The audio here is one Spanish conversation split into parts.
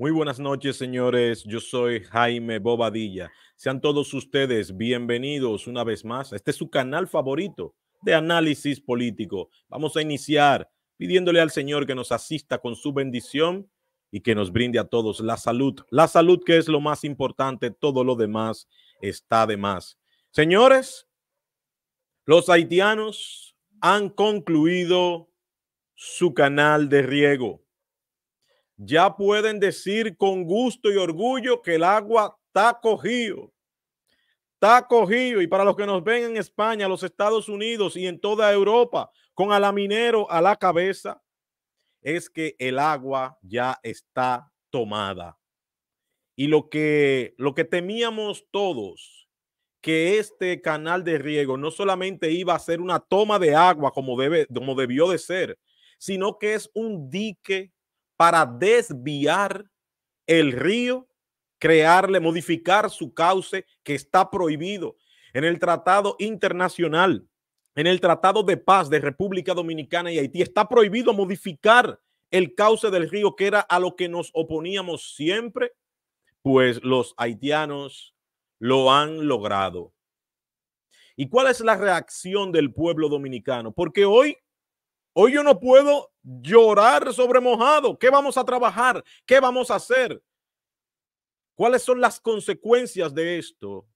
Muy buenas noches, señores. Yo soy Jaime Bobadilla. Sean todos ustedes bienvenidos una vez más. Este es su canal favorito de análisis político. Vamos a iniciar pidiéndole al Señor que nos asista con su bendición y que nos brinde a todos la salud. La salud que es lo más importante, todo lo demás está de más. Señores, los haitianos han concluido su canal de riego ya pueden decir con gusto y orgullo que el agua está cogido. Está cogido. Y para los que nos ven en España, los Estados Unidos y en toda Europa, con alaminero a la cabeza, es que el agua ya está tomada. Y lo que, lo que temíamos todos, que este canal de riego no solamente iba a ser una toma de agua como, debe, como debió de ser, sino que es un dique para desviar el río, crearle, modificar su cauce que está prohibido en el Tratado Internacional, en el Tratado de Paz de República Dominicana y Haití. Está prohibido modificar el cauce del río que era a lo que nos oponíamos siempre, pues los haitianos lo han logrado. ¿Y cuál es la reacción del pueblo dominicano? Porque hoy, hoy yo no puedo llorar sobre mojado. ¿Qué vamos a trabajar? ¿Qué vamos a hacer? ¿Cuáles son las consecuencias de esto?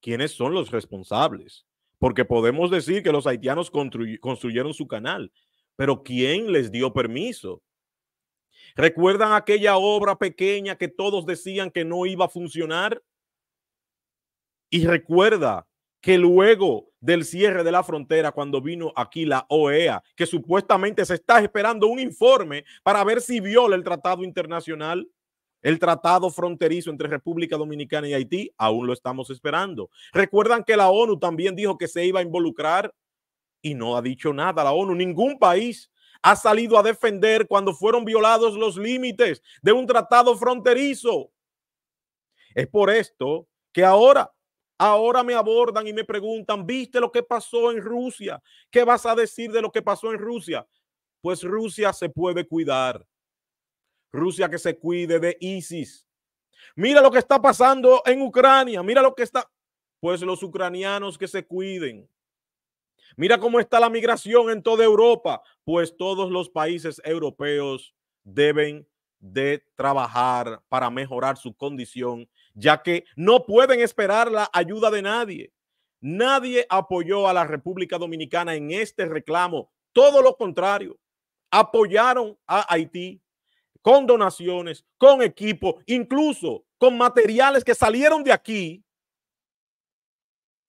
¿Quiénes son los responsables? Porque podemos decir que los haitianos construyeron su canal, pero ¿quién les dio permiso? ¿Recuerdan aquella obra pequeña que todos decían que no iba a funcionar? Y recuerda que luego del cierre de la frontera cuando vino aquí la OEA, que supuestamente se está esperando un informe para ver si viola el tratado internacional, el tratado fronterizo entre República Dominicana y Haití, aún lo estamos esperando. Recuerdan que la ONU también dijo que se iba a involucrar y no ha dicho nada la ONU, ningún país ha salido a defender cuando fueron violados los límites de un tratado fronterizo. Es por esto que ahora Ahora me abordan y me preguntan, ¿viste lo que pasó en Rusia? ¿Qué vas a decir de lo que pasó en Rusia? Pues Rusia se puede cuidar. Rusia que se cuide de ISIS. Mira lo que está pasando en Ucrania. Mira lo que está. Pues los ucranianos que se cuiden. Mira cómo está la migración en toda Europa. Pues todos los países europeos deben de trabajar para mejorar su condición ya que no pueden esperar la ayuda de nadie. Nadie apoyó a la República Dominicana en este reclamo. Todo lo contrario, apoyaron a Haití con donaciones, con equipo, incluso con materiales que salieron de aquí.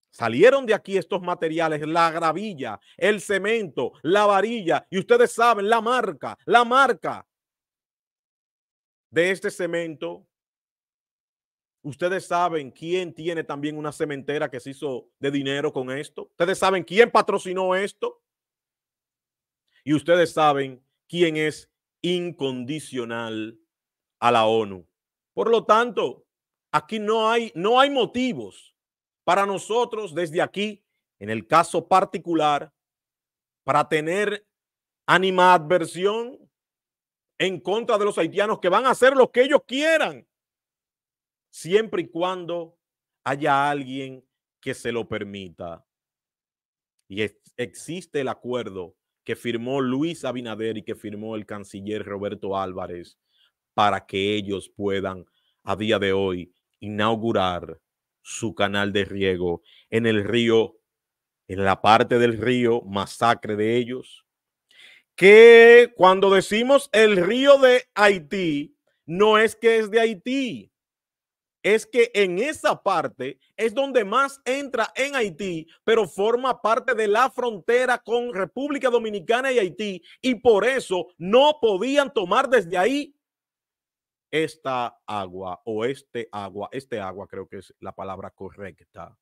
Salieron de aquí estos materiales, la gravilla, el cemento, la varilla, y ustedes saben la marca, la marca de este cemento Ustedes saben quién tiene también una cementera que se hizo de dinero con esto. Ustedes saben quién patrocinó esto. Y ustedes saben quién es incondicional a la ONU. Por lo tanto, aquí no hay, no hay motivos para nosotros desde aquí, en el caso particular, para tener animadversión en contra de los haitianos que van a hacer lo que ellos quieran siempre y cuando haya alguien que se lo permita. Y existe el acuerdo que firmó Luis Abinader y que firmó el canciller Roberto Álvarez para que ellos puedan a día de hoy inaugurar su canal de riego en el río, en la parte del río, masacre de ellos. Que cuando decimos el río de Haití, no es que es de Haití, es que en esa parte es donde más entra en Haití, pero forma parte de la frontera con República Dominicana y Haití, y por eso no podían tomar desde ahí esta agua o este agua, este agua creo que es la palabra correcta.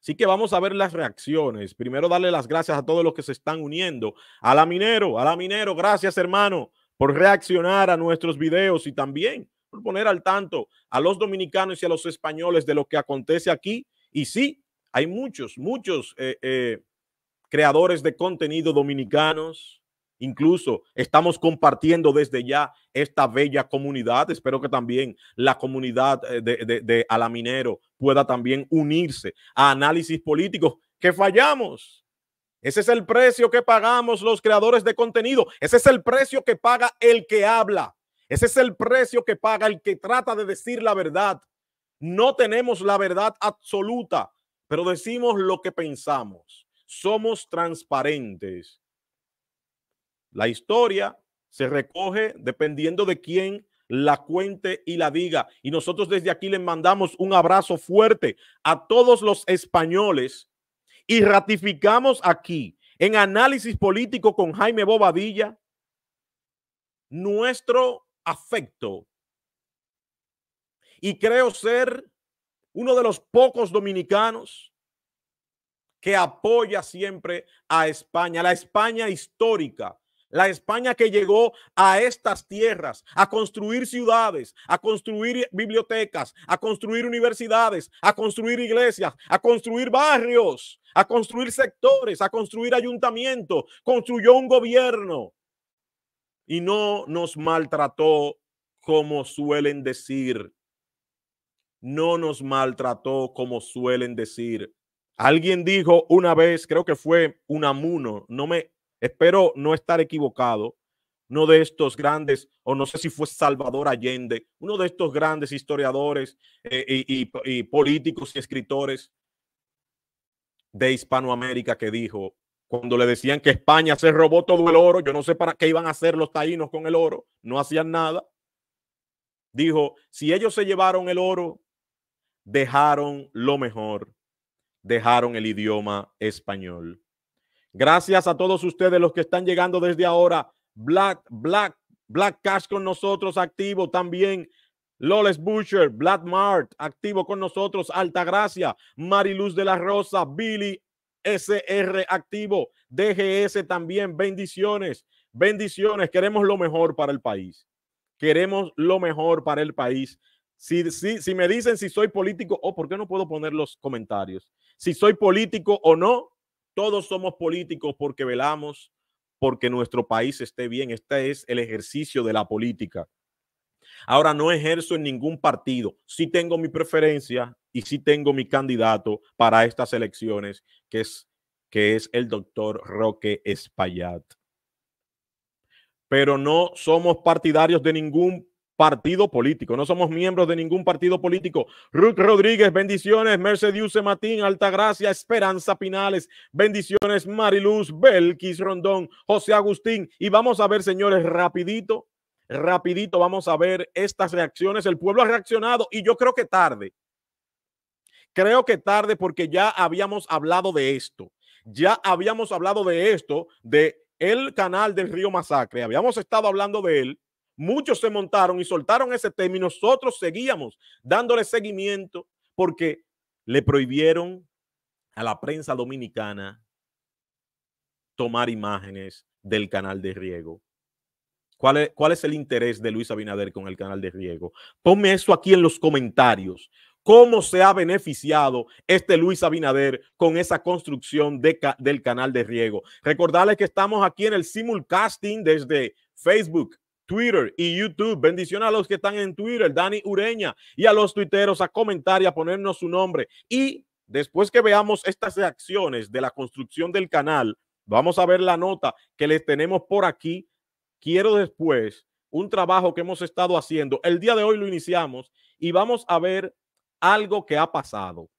Así que vamos a ver las reacciones. Primero darle las gracias a todos los que se están uniendo. A la minero, a la minero, gracias hermano por reaccionar a nuestros videos y también poner al tanto a los dominicanos y a los españoles de lo que acontece aquí. Y sí, hay muchos, muchos eh, eh, creadores de contenido dominicanos. Incluso estamos compartiendo desde ya esta bella comunidad. Espero que también la comunidad eh, de, de, de Alaminero pueda también unirse a análisis políticos que fallamos. Ese es el precio que pagamos los creadores de contenido. Ese es el precio que paga el que habla. Ese es el precio que paga el que trata de decir la verdad. No tenemos la verdad absoluta, pero decimos lo que pensamos. Somos transparentes. La historia se recoge dependiendo de quién la cuente y la diga. Y nosotros desde aquí les mandamos un abrazo fuerte a todos los españoles y ratificamos aquí en análisis político con Jaime Bobadilla nuestro afecto. Y creo ser uno de los pocos dominicanos que apoya siempre a España, la España histórica, la España que llegó a estas tierras a construir ciudades, a construir bibliotecas, a construir universidades, a construir iglesias, a construir barrios, a construir sectores, a construir ayuntamientos, construyó un gobierno y no nos maltrató como suelen decir. No nos maltrató como suelen decir. Alguien dijo una vez, creo que fue Amuno, no me espero no estar equivocado, uno de estos grandes, o no sé si fue Salvador Allende, uno de estos grandes historiadores eh, y políticos y escritores de Hispanoamérica que dijo, cuando le decían que España se robó todo el oro, yo no sé para qué iban a hacer los taínos con el oro, no hacían nada. Dijo, si ellos se llevaron el oro, dejaron lo mejor, dejaron el idioma español. Gracias a todos ustedes los que están llegando desde ahora. Black, Black, Black Cash con nosotros activo también. Loles Butcher, Black Mart, activo con nosotros, Altagracia, Mariluz de la Rosa, Billy SR activo, DGS también, bendiciones, bendiciones, queremos lo mejor para el país, queremos lo mejor para el país. Si, si, me dicen si soy político o oh, por qué no puedo poner los comentarios, si soy político o no, todos somos políticos porque velamos porque nuestro país esté bien. Este es el ejercicio de la política. Ahora no ejerzo en ningún partido. si tengo mi preferencia, y sí tengo mi candidato para estas elecciones, que es, que es el doctor Roque Espaillat. Pero no somos partidarios de ningún partido político, no somos miembros de ningún partido político. Ruth Rodríguez, bendiciones. Mercedes Matín, Altagracia, Esperanza Pinales, bendiciones. Mariluz, Belkis Rondón, José Agustín. Y vamos a ver, señores, rapidito, rapidito, vamos a ver estas reacciones. El pueblo ha reaccionado y yo creo que tarde creo que tarde porque ya habíamos hablado de esto. Ya habíamos hablado de esto, de el canal del río Masacre. Habíamos estado hablando de él. Muchos se montaron y soltaron ese tema y nosotros seguíamos dándole seguimiento porque le prohibieron a la prensa dominicana tomar imágenes del canal de riego. ¿Cuál es, ¿Cuál es, el interés de Luis Abinader con el canal de riego? Ponme eso aquí en los comentarios cómo se ha beneficiado este Luis Abinader con esa construcción del canal de riego. Recordarles que estamos aquí en el simulcasting desde Facebook. Twitter y YouTube. Bendición a los que están en Twitter, Dani Ureña, y a los tuiteros a comentar y a ponernos su nombre. Y después que veamos estas acciones de la construcción del canal, vamos a ver la nota que les tenemos por aquí. Quiero después un trabajo que hemos estado haciendo. El día de hoy lo iniciamos y vamos a ver algo que ha pasado.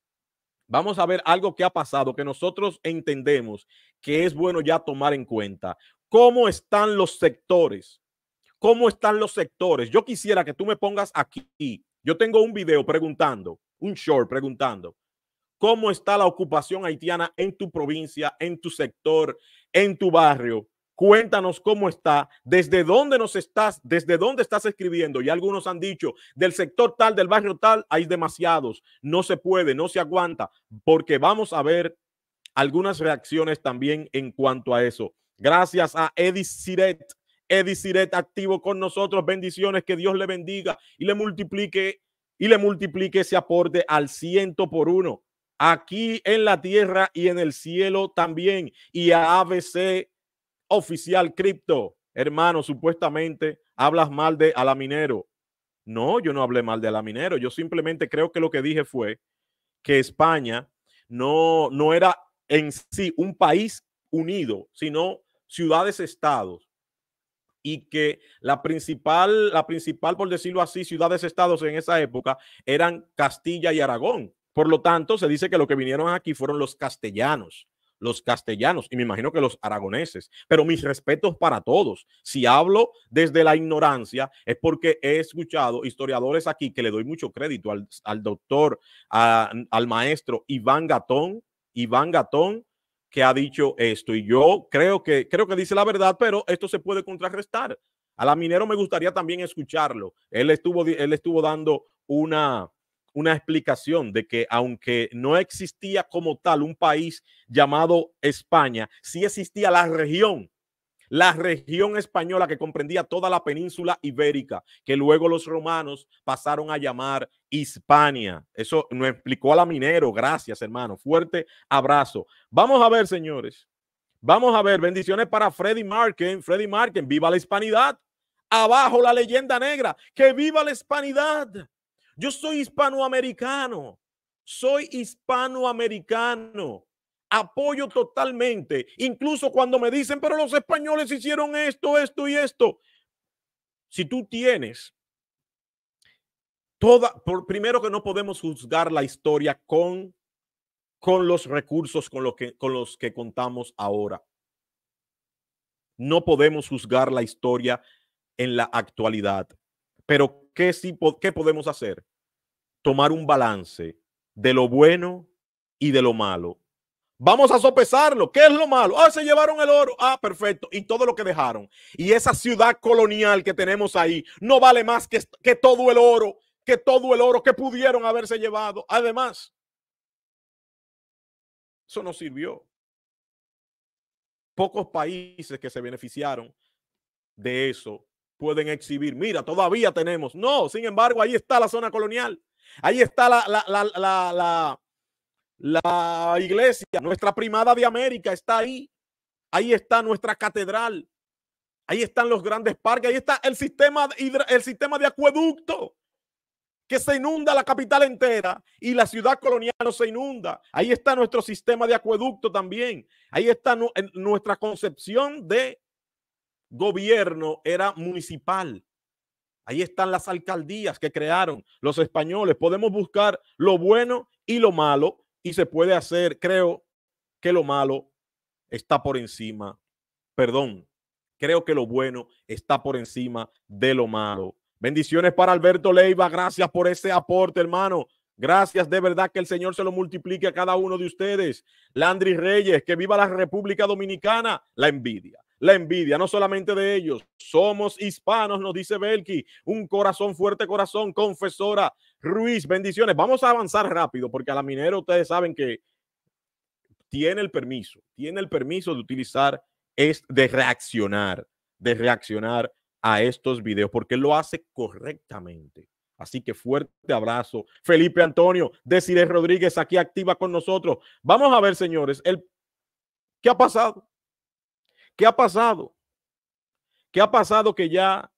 Vamos a ver algo que ha pasado que nosotros entendemos que es bueno ya tomar en cuenta. ¿Cómo están los sectores? ¿Cómo están los sectores? Yo quisiera que tú me pongas aquí. Yo tengo un video preguntando, un short preguntando, ¿cómo está la ocupación haitiana en tu provincia, en tu sector, en tu barrio? Cuéntanos cómo está, desde dónde nos estás, desde dónde estás escribiendo. Y algunos han dicho, del sector tal, del barrio tal, hay demasiados. No se puede, no se aguanta, porque vamos a ver algunas reacciones también en cuanto a eso. Gracias a Eddie Siret. Eddie Siret activo con nosotros. Bendiciones, que Dios le bendiga y le multiplique y le multiplique ese aporte al ciento por uno. Aquí en la tierra y en el cielo también. Y a ABC oficial cripto. Hermano, supuestamente hablas mal de Alaminero. No, yo no hablé mal de Alaminero. Yo simplemente creo que lo que dije fue que España no, no era en sí un país unido, sino ciudades-estados. Y que la principal, la principal, por decirlo así, ciudades-estados en esa época eran Castilla y Aragón. Por lo tanto, se dice que lo que vinieron aquí fueron los castellanos los castellanos y me imagino que los aragoneses. Pero mis respetos para todos. Si hablo desde la ignorancia es porque he escuchado historiadores aquí que le doy mucho crédito al, doctor, al maestro Iván Gatón, Iván Gatón, que ha dicho esto. Y yo creo que, creo que dice la verdad, pero esto se puede contrarrestar. A la minero me gustaría también escucharlo. Él estuvo, él estuvo dando una, una explicación de que aunque no existía como tal un país llamado España, sí existía la región la región española que comprendía toda la península ibérica, que luego los romanos pasaron a llamar Hispania. Eso nos explicó a la minero. Gracias, hermano. Fuerte abrazo. Vamos a ver, señores. Vamos a ver. Bendiciones para Freddy Marken. Freddy Marken, viva la hispanidad. Abajo la leyenda negra. Que viva la hispanidad. Yo soy hispanoamericano. Soy hispanoamericano. Apoyo totalmente. Incluso cuando me dicen, pero los españoles hicieron esto, esto y esto. Si tú tienes toda, por, primero que no podemos juzgar la historia con, con los recursos con, lo que, con los que contamos ahora. No podemos juzgar la historia en la actualidad. Pero ¿qué, sí, ¿qué podemos hacer? Tomar un balance de lo bueno y de lo malo. Vamos a sopesarlo. ¿Qué es lo malo? Ah, se llevaron el oro. Ah, perfecto. Y todo lo que dejaron. Y esa ciudad colonial que tenemos ahí no vale más que, que todo el oro, que todo el oro que pudieron haberse llevado. Además, eso no sirvió. Pocos países que se beneficiaron de eso pueden exhibir, mira, todavía tenemos. No, sin embargo, ahí está la zona colonial, ahí está la, la, iglesia, nuestra primada de América está ahí, ahí está nuestra catedral, ahí están los grandes parques, ahí está el sistema, el sistema de acueducto que se inunda la capital entera y la ciudad colonial no se inunda. Ahí está nuestro sistema de acueducto también. Ahí está nuestra concepción de gobierno era municipal. Ahí están las alcaldías que crearon los españoles. Podemos buscar lo bueno y lo malo y se puede hacer, creo que lo malo está por encima, perdón, creo que lo bueno está por encima de lo malo. Bendiciones para Alberto Leiva, gracias por ese aporte, hermano. Gracias de verdad que el Señor se lo multiplique a cada uno de ustedes. Landry Reyes, que viva la República Dominicana, la envidia la envidia, no solamente de ellos. Somos hispanos, nos dice Belki, un corazón fuerte, corazón, confesora Ruiz, bendiciones. Vamos a avanzar rápido porque a la minera ustedes saben que tiene el permiso, tiene el permiso de utilizar, es de reaccionar, de reaccionar a estos videos porque lo hace correctamente. Así que fuerte abrazo. Felipe Antonio, Desiree Rodríguez aquí activa con nosotros. Vamos a ver, señores, el, ¿qué ha pasado? ¿Qué ha pasado? ¿Qué ha pasado que ya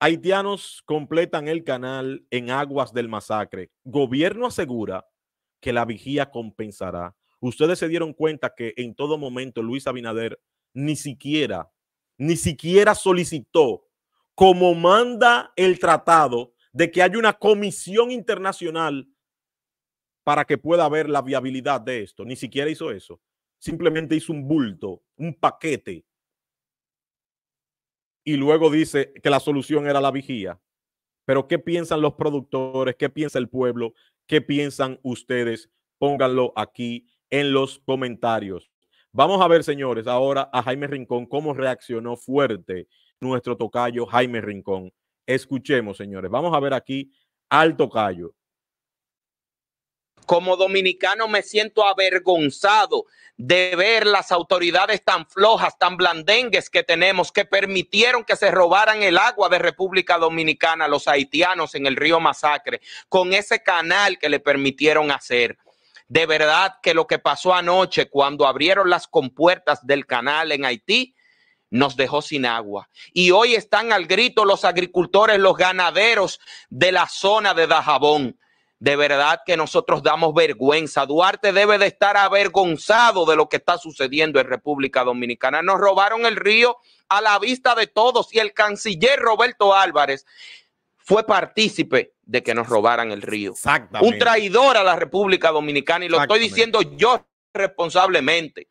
haitianos completan el canal en aguas del masacre? Gobierno asegura que la vigía compensará. Ustedes se dieron cuenta que en todo momento Luis Abinader ni siquiera, ni siquiera solicitó, como manda el tratado, de que haya una comisión internacional para que pueda ver la viabilidad de esto. Ni siquiera hizo eso simplemente hizo un bulto, un paquete, y luego dice que la solución era la vigía. Pero ¿qué piensan los productores? ¿Qué piensa el pueblo? ¿Qué piensan ustedes? Pónganlo aquí en los comentarios. Vamos a ver, señores, ahora a Jaime Rincón, cómo reaccionó fuerte nuestro tocayo Jaime Rincón. Escuchemos, señores. Vamos a ver aquí al tocayo. Como dominicano me siento avergonzado de ver las autoridades tan flojas, tan blandengues que tenemos, que permitieron que se robaran el agua de República Dominicana, los haitianos en el río Masacre, con ese canal que le permitieron hacer. De verdad que lo que pasó anoche cuando abrieron las compuertas del canal en Haití nos dejó sin agua. Y hoy están al grito los agricultores, los ganaderos de la zona de Dajabón de verdad que nosotros damos vergüenza. Duarte debe de estar avergonzado de lo que está sucediendo en República Dominicana. Nos robaron el río a la vista de todos y el canciller Roberto Álvarez fue partícipe de que nos robaran el río. Un traidor a la República Dominicana y lo estoy diciendo yo responsablemente.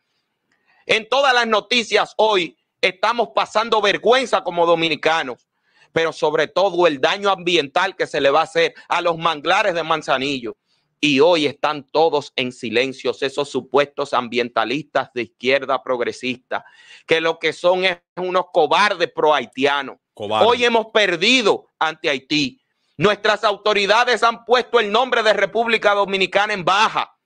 En todas las noticias hoy estamos pasando vergüenza como dominicanos pero sobre todo el daño ambiental que se le va a hacer a los manglares de Manzanillo. Y hoy están todos en silencio esos supuestos ambientalistas de izquierda progresista, que lo que son es unos cobardes pro haitianos. Hoy hemos perdido ante Haití. Nuestras autoridades han puesto el nombre de República Dominicana en baja.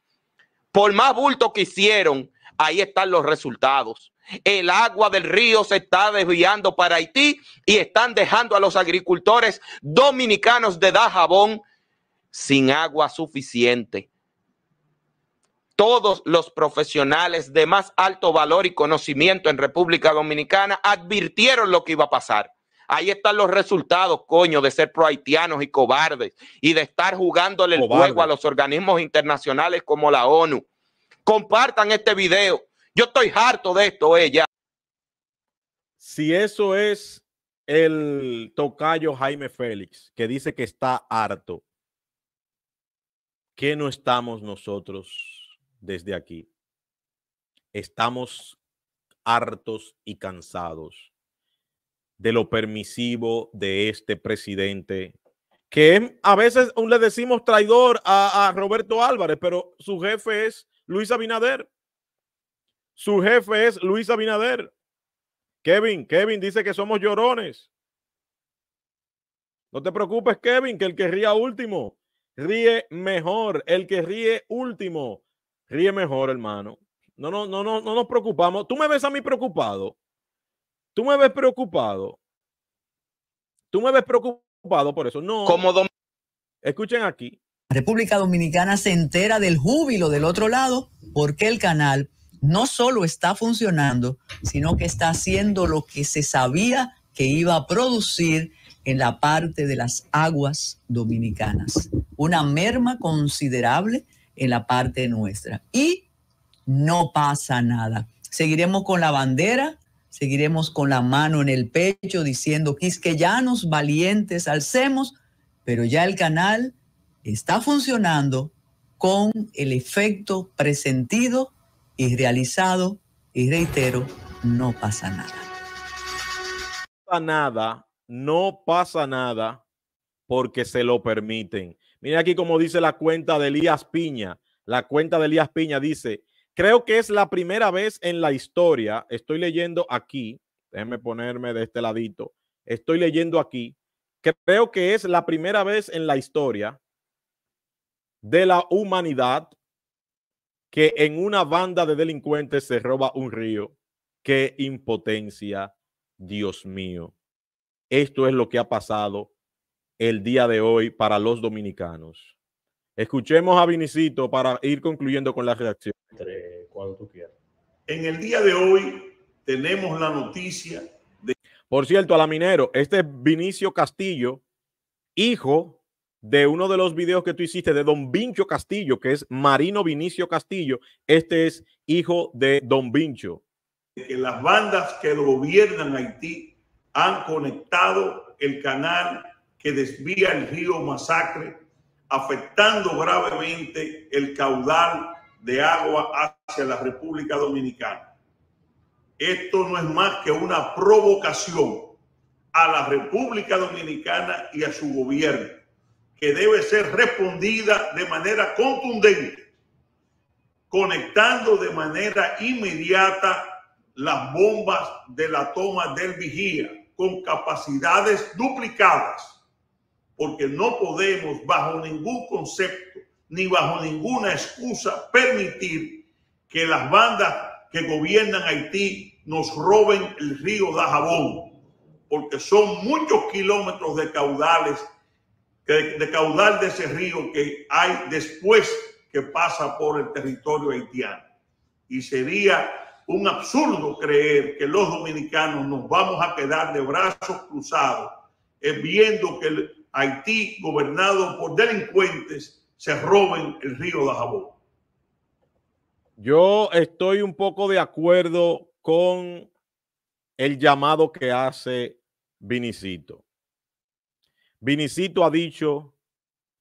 Por más bulto que hicieron, ahí están los resultados. El agua del río se está desviando para Haití y están dejando a los agricultores dominicanos de Dajabón sin agua suficiente. Todos los profesionales de más alto valor y conocimiento en República Dominicana advirtieron lo que iba a pasar. Ahí están los resultados, coño, de ser prohaitianos y cobardes y de estar jugándole el juego a los organismos internacionales como la ONU compartan este video. Yo estoy harto de esto, ella. Eh, si eso es el tocayo Jaime Félix, que dice que está harto, ¿qué no estamos nosotros desde aquí? Estamos hartos y cansados de lo permisivo de este presidente, que a veces aún le decimos traidor a Roberto Álvarez, pero su jefe es Luis Abinader. Su jefe es Luis Abinader. Kevin, Kevin dice que somos llorones. No te preocupes, Kevin, que el que ría último ríe mejor. El que ríe último ríe mejor, hermano. No, no, no, no, no nos preocupamos. Tú me ves a mí preocupado. Tú me ves preocupado. Tú me ves preocupado por eso. No. Como Escuchen aquí. República Dominicana se entera del júbilo del otro lado porque el canal no solo está funcionando, sino que está haciendo lo que se sabía que iba a producir en la parte de las aguas dominicanas. Una merma considerable en la parte nuestra. Y no pasa nada. Seguiremos con la bandera, seguiremos con la mano en el pecho diciendo ya nos valientes alcemos, pero ya el canal está funcionando con el efecto presentido y realizado, y reitero, no pasa nada. No pasa nada, no pasa nada porque se lo permiten. Mira aquí como dice la cuenta de Elías Piña. La cuenta de Elías Piña dice, creo que es la primera vez en la historia, estoy leyendo aquí, déjenme ponerme de este ladito, estoy leyendo aquí, creo que es la primera vez en la historia de la humanidad que en una banda de delincuentes se roba un río. Qué impotencia, Dios mío. Esto es lo que ha pasado el día de hoy para los dominicanos. Escuchemos a Vinicito para ir concluyendo con la reacción. En el día de hoy tenemos la noticia de... Por cierto, a la minero, este es Vinicio Castillo, hijo de uno de los videos que tú hiciste de Don Vincho Castillo, que es Marino Vinicio Castillo. Este es hijo de Don Vincho. Que las bandas que gobiernan Haití han conectado el canal que desvía el río Masacre, afectando gravemente el caudal de agua hacia la República Dominicana. Esto no es más que una provocación a la República Dominicana y a su gobierno que debe ser respondida de manera contundente, conectando de manera inmediata las bombas de la toma del vigía con capacidades duplicadas, porque no podemos bajo ningún concepto ni bajo ninguna excusa permitir que las bandas que gobiernan Haití nos roben el río Dajabón, porque son muchos kilómetros de caudales de, de caudal de ese río que hay después que pasa por el territorio haitiano. Y sería un absurdo creer que los dominicanos nos vamos a quedar de brazos cruzados eh, viendo que el Haití, gobernado por delincuentes, se roben el río Dajabón. Yo estoy un poco de acuerdo con el llamado que hace Vinicito. Vinicito ha dicho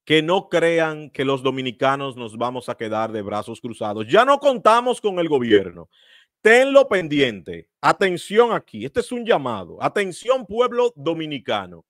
que no crean que los dominicanos nos vamos a quedar de brazos cruzados. Ya no contamos con el gobierno. Tenlo pendiente. Atención aquí. Este es un llamado. Atención pueblo dominicano.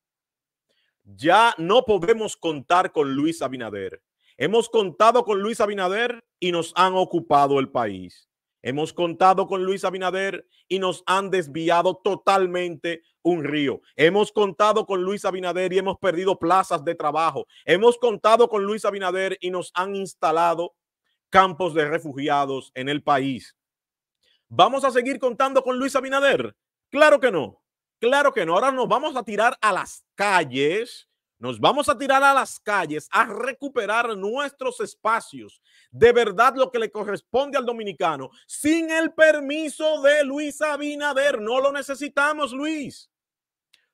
Ya no podemos contar con Luis Abinader. Hemos contado con Luis Abinader y nos han ocupado el país. Hemos contado con Luis Abinader y nos han desviado totalmente un río. Hemos contado con Luis Abinader y hemos perdido plazas de trabajo. Hemos contado con Luis Abinader y nos han instalado campos de refugiados en el país. ¿Vamos a seguir contando con Luis Abinader? Claro que no. Claro que no. Ahora nos vamos a tirar a las calles nos vamos a tirar a las calles a recuperar nuestros espacios, de verdad lo que le corresponde al dominicano, sin el permiso de Luis Abinader. No lo necesitamos, Luis.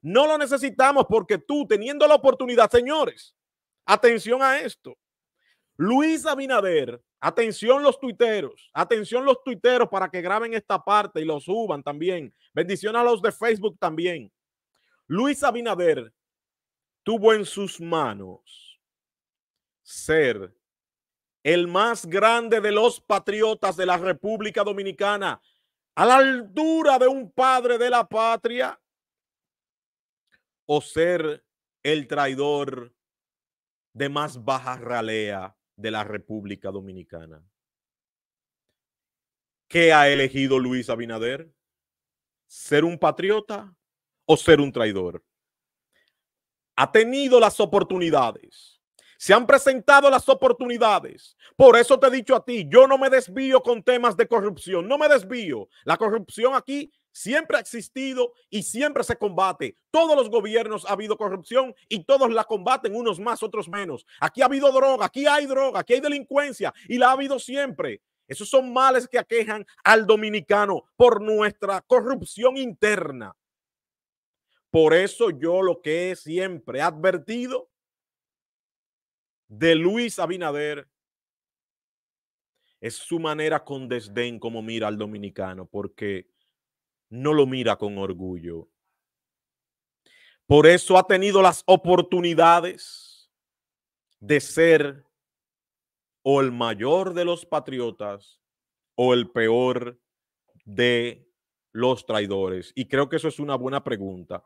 No lo necesitamos porque tú, teniendo la oportunidad, señores, atención a esto. Luis Abinader, atención los tuiteros, atención los tuiteros para que graben esta parte y lo suban también. Bendición a los de Facebook también. Luis Abinader tuvo en sus manos ser el más grande de los patriotas de la República Dominicana, a la altura de un padre de la patria, o ser el traidor de más baja ralea de la República Dominicana. ¿Qué ha elegido Luis Abinader? ¿Ser un patriota o ser un traidor? ha tenido las oportunidades. Se han presentado las oportunidades. Por eso te he dicho a ti, yo no me desvío con temas de corrupción, no me desvío. La corrupción aquí siempre ha existido y siempre se combate. Todos los gobiernos ha habido corrupción y todos la combaten, unos más, otros menos. Aquí ha habido droga, aquí hay droga, aquí hay delincuencia y la ha habido siempre. Esos son males que aquejan al dominicano por nuestra corrupción interna. Por eso yo lo que he siempre advertido de Luis Abinader es su manera con desdén como mira al dominicano, porque no lo mira con orgullo. Por eso ha tenido las oportunidades de ser o el mayor de los patriotas o el peor de los traidores. Y creo que eso es una buena pregunta.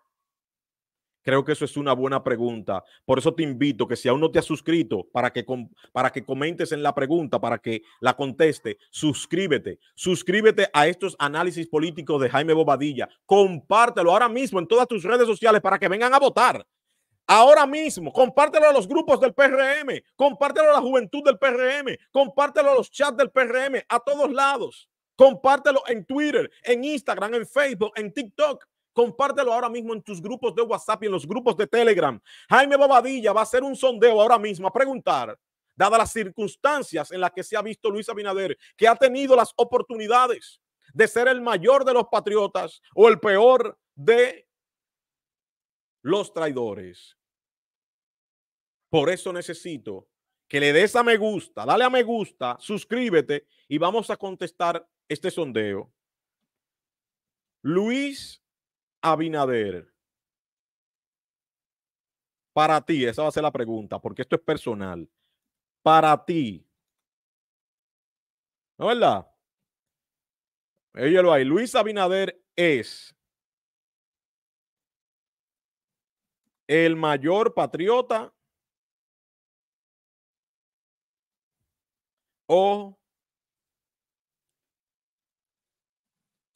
Creo que eso es una buena pregunta. Por eso te invito que si aún no te has suscrito, para que, para que comentes en la pregunta, para que la conteste, suscríbete. Suscríbete a estos análisis políticos de Jaime Bobadilla. Compártelo ahora mismo en todas tus redes sociales para que vengan a votar. Ahora mismo, compártelo a los grupos del PRM, compártelo a la juventud del PRM, compártelo a los chats del PRM, a todos lados. Compártelo en Twitter, en Instagram, en Facebook, en TikTok. Compártelo ahora mismo en tus grupos de WhatsApp y en los grupos de Telegram. Jaime Bobadilla va a hacer un sondeo ahora mismo a preguntar, dadas las circunstancias en las que se ha visto Luis Abinader, que ha tenido las oportunidades de ser el mayor de los patriotas o el peor de los traidores. Por eso necesito que le des a me gusta, dale a me gusta, suscríbete y vamos a contestar este sondeo. Luis Abinader? Para ti, esa va a ser la pregunta, porque esto es personal. Para ti. ¿No es verdad? lo hay, Luis Abinader es el mayor patriota o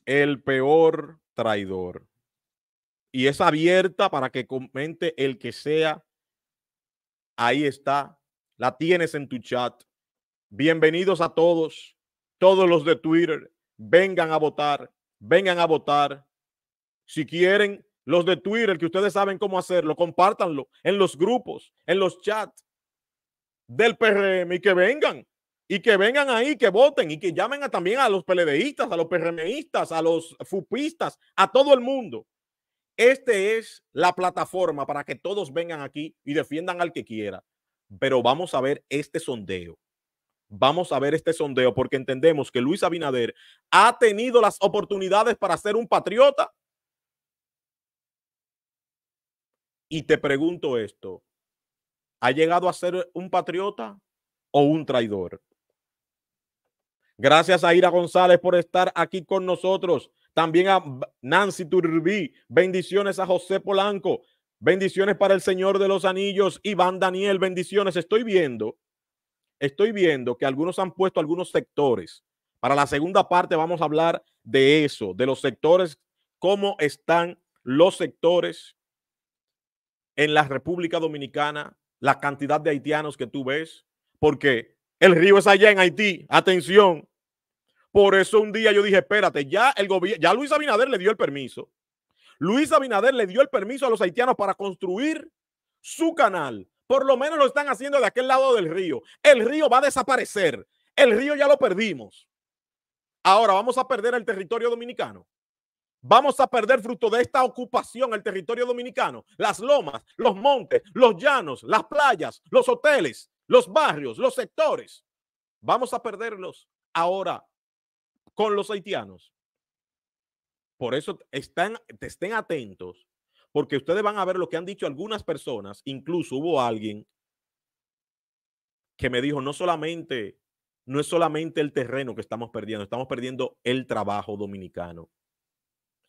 el peor traidor y es abierta para que comente el que sea. Ahí está, la tienes en tu chat. Bienvenidos a todos, todos los de Twitter, vengan a votar, vengan a votar. Si quieren, los de Twitter, que ustedes saben cómo hacerlo, compártanlo en los grupos, en los chats del PRM y que vengan. Y que vengan ahí, que voten y que llamen también a los PLDistas, a los PRMistas, a los FUPistas, a todo el mundo. Este es la plataforma para que todos vengan aquí y defiendan al que quiera. Pero vamos a ver este sondeo. Vamos a ver este sondeo porque entendemos que Luis Abinader ha tenido las oportunidades para ser un patriota. Y te pregunto esto, ¿ha llegado a ser un patriota o un traidor? Gracias a Ira González por estar aquí con nosotros. También a Nancy Turbi, Bendiciones a José Polanco. Bendiciones para el Señor de los Anillos, Iván Daniel. Bendiciones. Estoy viendo, estoy viendo que algunos han puesto algunos sectores. Para la segunda parte vamos a hablar de eso, de los sectores, cómo están los sectores en la República Dominicana, la cantidad de haitianos que tú ves, porque el río es allá en Haití. Atención, por eso un día yo dije, espérate, ya el gobierno, ya Luis Abinader le dio el permiso. Luis Abinader le dio el permiso a los haitianos para construir su canal. Por lo menos lo están haciendo de aquel lado del río. El río va a desaparecer. El río ya lo perdimos. Ahora vamos a perder el territorio dominicano. Vamos a perder fruto de esta ocupación el territorio dominicano, las lomas, los montes, los llanos, las playas, los hoteles, los barrios, los sectores. Vamos a perderlos ahora con los haitianos. Por eso están, estén atentos, porque ustedes van a ver lo que han dicho algunas personas. Incluso hubo alguien que me dijo, no solamente, no es solamente el terreno que estamos perdiendo, estamos perdiendo el trabajo dominicano.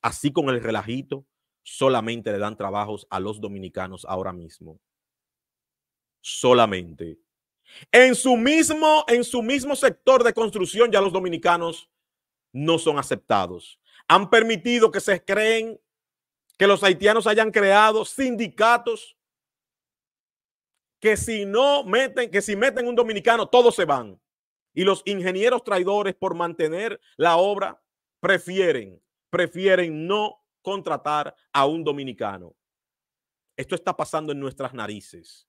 Así con el relajito, solamente le dan trabajos a los dominicanos ahora mismo. Solamente. En su mismo, en su mismo sector de construcción, ya los dominicanos no son aceptados. Han permitido que se creen que los haitianos hayan creado sindicatos que si no meten, que si meten un dominicano, todos se van. Y los ingenieros traidores por mantener la obra prefieren, prefieren no contratar a un dominicano. Esto está pasando en nuestras narices.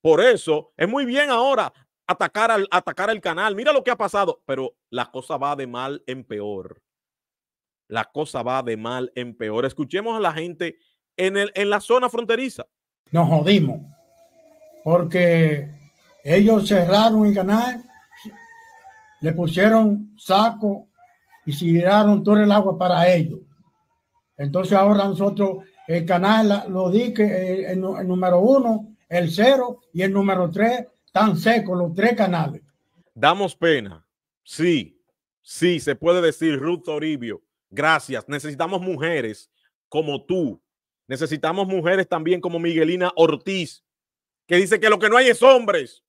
Por eso es muy bien ahora atacar al, atacar el canal. Mira lo que ha pasado. Pero la cosa va de mal en peor. La cosa va de mal en peor. Escuchemos a la gente en, el, en la zona fronteriza. Nos jodimos. Porque ellos cerraron el canal, le pusieron saco y tiraron todo el agua para ellos. Entonces ahora nosotros, el canal, lo di eh, el número uno, el cero y el número tres Tan secos los tres canales. Damos pena. Sí, sí, se puede decir, Ruth Toribio. Gracias. Necesitamos mujeres como tú. Necesitamos mujeres también como Miguelina Ortiz, que dice que lo que no hay es hombres.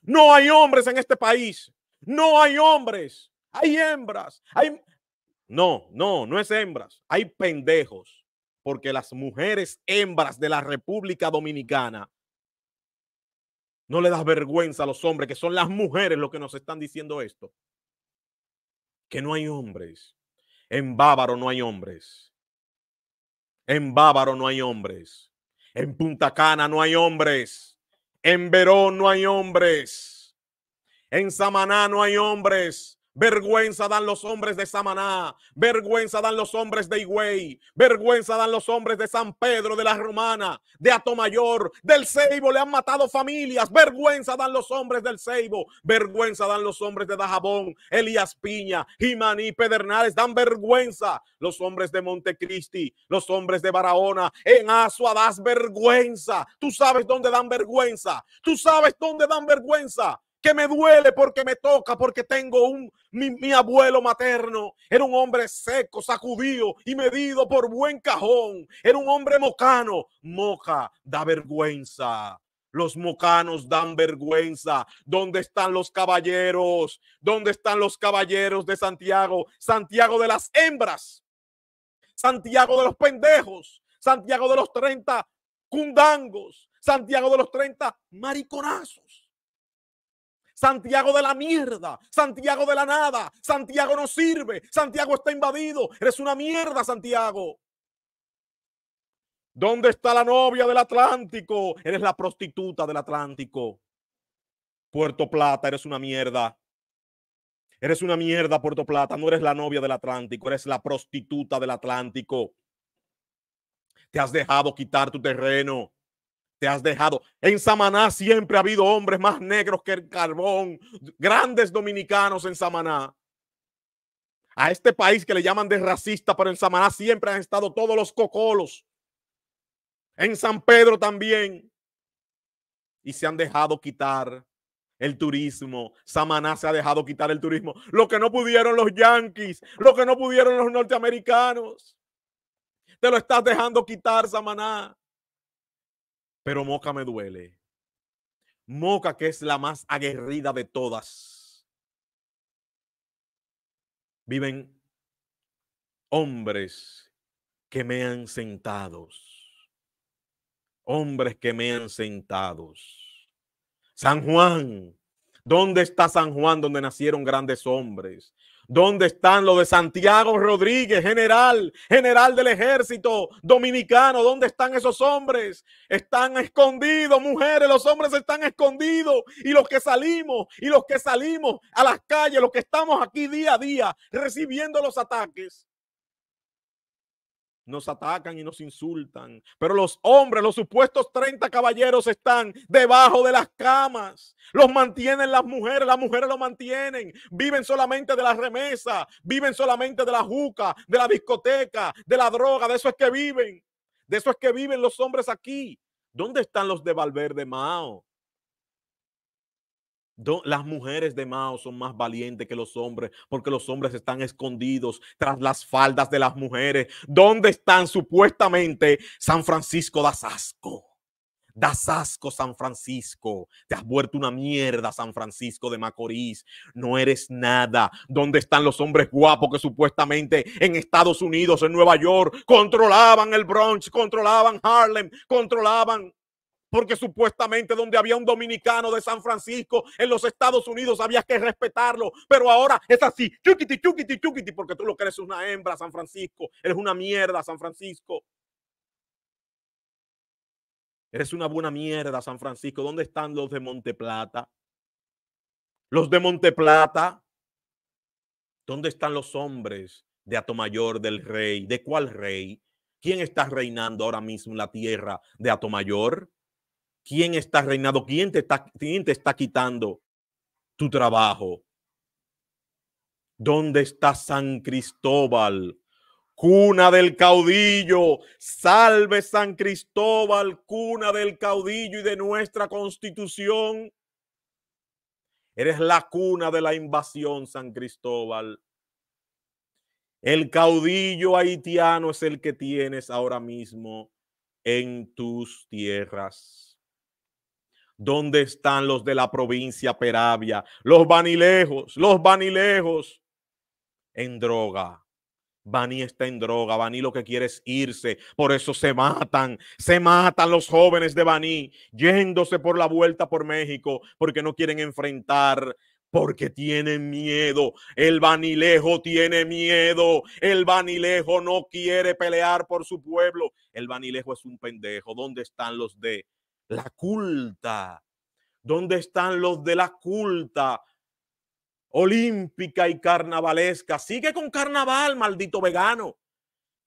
No hay hombres en este país. No hay hombres. Hay hembras. Hay... No, no, no es hembras. Hay pendejos. Porque las mujeres hembras de la República Dominicana no le das vergüenza a los hombres, que son las mujeres los que nos están diciendo esto. Que no hay hombres. En Bávaro no hay hombres. En Bávaro no hay hombres. En Punta Cana no hay hombres. En Verón no hay hombres. En Samaná no hay hombres. Vergüenza dan los hombres de Samaná, vergüenza dan los hombres de Higüey, vergüenza dan los hombres de San Pedro, de la Romana, de Atomayor, del Seibo le han matado familias, vergüenza dan los hombres del Ceibo, vergüenza dan los hombres de Dajabón, Elías Piña, Jimaní, Pedernales, dan vergüenza los hombres de Montecristi, los hombres de Barahona, en Asua das vergüenza, tú sabes dónde dan vergüenza, tú sabes dónde dan vergüenza que me duele porque me toca, porque tengo un, mi, abuelo materno, era un hombre seco, sacudido y medido por buen cajón, era un hombre mocano, moja da vergüenza. Los mocanos dan vergüenza. ¿Dónde están los caballeros? ¿Dónde están los caballeros de Santiago? Santiago de las hembras. Santiago de los pendejos. Santiago de los treinta cundangos. Santiago de los treinta mariconazos. Santiago de la mierda, Santiago de la nada, Santiago no sirve, Santiago está invadido, eres una mierda, Santiago. ¿Dónde está la novia del Atlántico? Eres la prostituta del Atlántico. Puerto Plata, eres una mierda. Eres una mierda, Puerto Plata. No eres la novia del Atlántico, eres la prostituta del Atlántico. Te has dejado quitar tu terreno te has dejado. En Samaná siempre ha habido hombres más negros que el carbón, grandes dominicanos en Samaná. A este país que le llaman de racista, pero en Samaná siempre han estado todos los cocolos. En San Pedro también. Y se han dejado quitar el turismo. Samaná se ha dejado quitar el turismo. Lo que no pudieron los yanquis, lo que no pudieron los norteamericanos. Te lo estás dejando quitar, Samaná. Pero Moca me duele. Moca, que es la más aguerrida de todas. Viven hombres que me han sentado. Hombres que me han sentado. San Juan. ¿Dónde está San Juan donde nacieron grandes hombres? ¿Dónde están los de Santiago Rodríguez, general, general del ejército dominicano? ¿Dónde están esos hombres? Están escondidos, mujeres, los hombres están escondidos. Y los que salimos, y los que salimos a las calles, los que estamos aquí día a día recibiendo los ataques, nos atacan y nos insultan. Pero los hombres, los supuestos 30 caballeros están debajo de las camas. Los mantienen las mujeres, las mujeres los mantienen. Viven solamente de la remesa, viven solamente de la juca, de la discoteca, de la droga. De eso es que viven. De eso es que viven los hombres aquí. ¿Dónde están los de Valverde Mao? las mujeres de Mao son más valientes que los hombres porque los hombres están escondidos tras las faldas de las mujeres. ¿Dónde están supuestamente San Francisco das asco? Das asco, San Francisco. Te has vuelto una mierda, San Francisco de Macorís. No eres nada. ¿Dónde están los hombres guapos que supuestamente en Estados Unidos, en Nueva York, controlaban el Bronx, controlaban Harlem, controlaban porque supuestamente donde había un dominicano de San Francisco en los Estados Unidos había que respetarlo, pero ahora es así, chuquiti, chuquiti, chukiti, porque tú lo crees eres una hembra, San Francisco, eres una mierda, San Francisco. Eres una buena mierda, San Francisco. ¿Dónde están los de Monteplata? Los de Monteplata. ¿Dónde están los hombres de Atomayor del rey? ¿De cuál rey? ¿Quién está reinando ahora mismo en la tierra de Atomayor? quién está reinando? quién te está, quién te está quitando tu trabajo. ¿Dónde está San Cristóbal? Cuna del caudillo, salve San Cristóbal, cuna del caudillo y de nuestra constitución. Eres la cuna de la invasión, San Cristóbal. El caudillo haitiano es el que tienes ahora mismo en tus tierras. ¿Dónde están los de la provincia Peravia? Los vanilejos, los vanilejos en droga. Bani está en droga, Bani lo que quiere es irse, por eso se matan, se matan los jóvenes de Bani yéndose por la vuelta por México porque no quieren enfrentar, porque tienen miedo. El Banilejo tiene miedo, el Banilejo no quiere pelear por su pueblo. El Banilejo es un pendejo. ¿Dónde están los de la culta. ¿Dónde están los de la culta? Olímpica y carnavalesca. Sigue con carnaval, maldito vegano.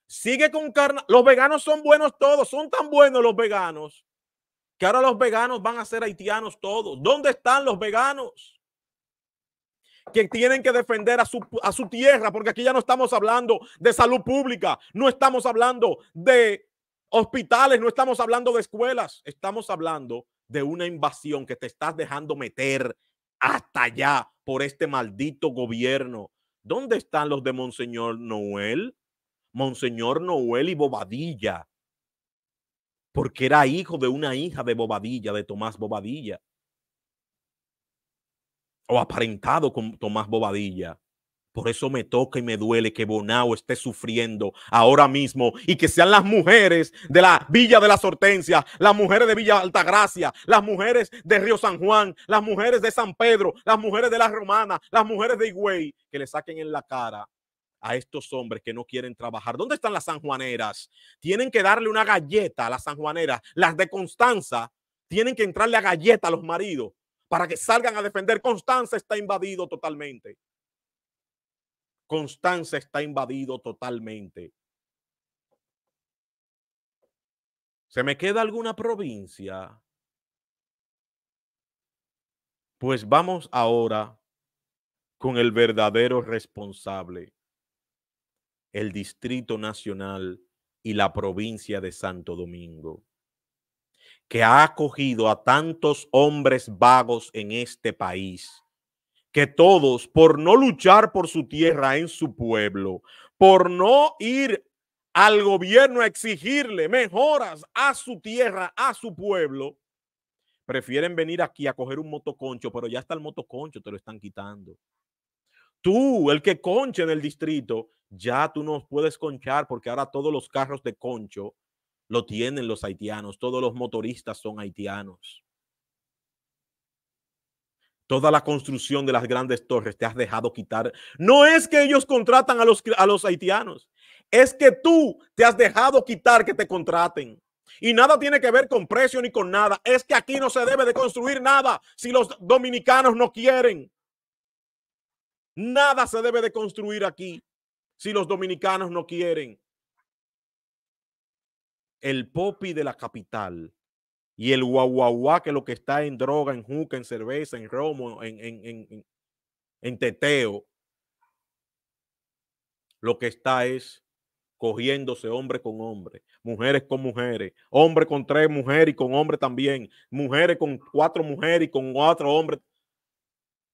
Sigue con carnaval. Los veganos son buenos todos. Son tan buenos los veganos que ahora los veganos van a ser haitianos todos. ¿Dónde están los veganos? que tienen que defender a su, a su, tierra, porque aquí ya no estamos hablando de salud pública, no estamos hablando de hospitales, no estamos hablando de escuelas, estamos hablando de una invasión que te estás dejando meter hasta allá por este maldito gobierno. ¿Dónde están los de Monseñor Noel? Monseñor Noel y Bobadilla, porque era hijo de una hija de Bobadilla, de Tomás Bobadilla, o aparentado con Tomás Bobadilla. Por eso me toca y me duele que Bonao esté sufriendo ahora mismo y que sean las mujeres de la Villa de las Sortencia, las mujeres de Villa Altagracia, las mujeres de Río San Juan, las mujeres de San Pedro, las mujeres de la Romana, las mujeres de Higüey, que le saquen en la cara a estos hombres que no quieren trabajar. ¿Dónde están las sanjuaneras? Tienen que darle una galleta a las sanjuaneras. Las de Constanza tienen que entrarle a galleta a los maridos para que salgan a defender. Constanza está invadido totalmente. Constanza está invadido totalmente. ¿Se me queda alguna provincia? Pues vamos ahora con el verdadero responsable, el Distrito Nacional y la provincia de Santo Domingo, que ha acogido a tantos hombres vagos en este país que todos, por no luchar por su tierra en su pueblo, por no ir al gobierno a exigirle mejoras a su tierra, a su pueblo, prefieren venir aquí a coger un motoconcho, pero ya está el motoconcho, te lo están quitando. Tú, el que concha en el distrito, ya tú no puedes conchar porque ahora todos los carros de concho lo tienen los haitianos, todos los motoristas son haitianos toda la construcción de las grandes torres te has dejado quitar. No es que ellos contratan a los, a los haitianos, es que tú te has dejado quitar que te contraten. Y nada tiene que ver con precio ni con nada. Es que aquí no se debe de construir nada si los dominicanos no quieren. Nada se debe de construir aquí si los dominicanos no quieren. El popi de la capital y el guaguaguá que lo que está en droga, en juca, en cerveza, en romo, en, en teteo, lo que está es cogiéndose hombre con hombre, mujeres con mujeres, hombre con tres mujeres y con hombre también, mujeres con cuatro mujeres y con cuatro hombres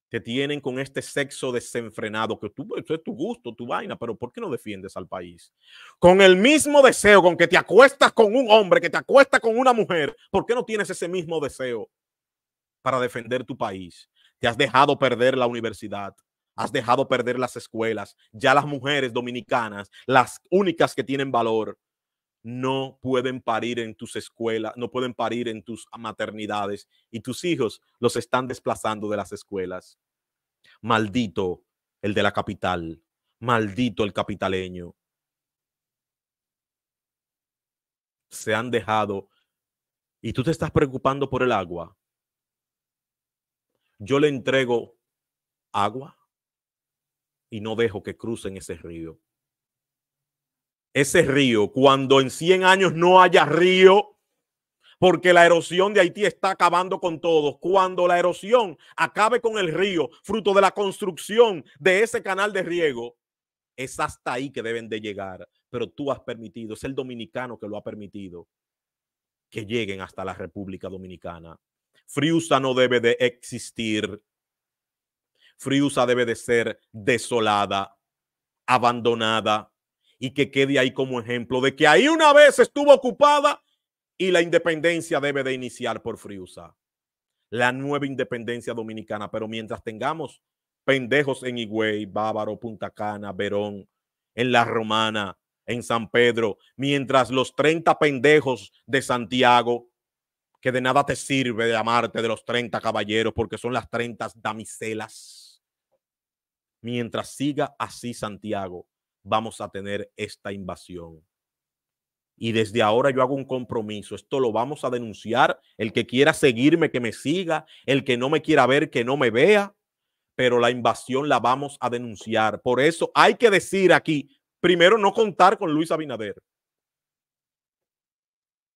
te tienen con este sexo desenfrenado, que tú, es tu gusto, tu vaina, pero ¿por qué no defiendes al país? Con el mismo deseo con que te acuestas con un hombre, que te acuestas con una mujer, ¿por qué no tienes ese mismo deseo para defender tu país? Te has dejado perder la universidad, has dejado perder las escuelas, ya las mujeres dominicanas, las únicas que tienen valor, no pueden parir en tus escuelas, no pueden parir en tus maternidades y tus hijos los están desplazando de las escuelas. Maldito el de la capital, maldito el capitaleño. Se han dejado y tú te estás preocupando por el agua. Yo le entrego agua y no dejo que crucen ese río ese río cuando en 100 años no haya río? Porque la erosión de Haití está acabando con todos. Cuando la erosión acabe con el río, fruto de la construcción de ese canal de riego, es hasta ahí que deben de llegar. Pero tú has permitido, es el dominicano que lo ha permitido, que lleguen hasta la República Dominicana. Friusa no debe de existir. Friusa debe de ser desolada, abandonada, y que quede ahí como ejemplo de que ahí una vez estuvo ocupada y la independencia debe de iniciar por Friusa. La nueva independencia dominicana, pero mientras tengamos pendejos en Higüey, Bávaro, Punta Cana, Verón, en La Romana, en San Pedro, mientras los 30 pendejos de Santiago, que de nada te sirve de amarte de los 30 caballeros porque son las 30 damiselas. Mientras siga así Santiago, vamos a tener esta invasión. Y desde ahora yo hago un compromiso. Esto lo vamos a denunciar. El que quiera seguirme, que me siga. El que no me quiera ver, que no me vea. Pero la invasión la vamos a denunciar. Por eso hay que decir aquí, primero, no contar con Luis Abinader.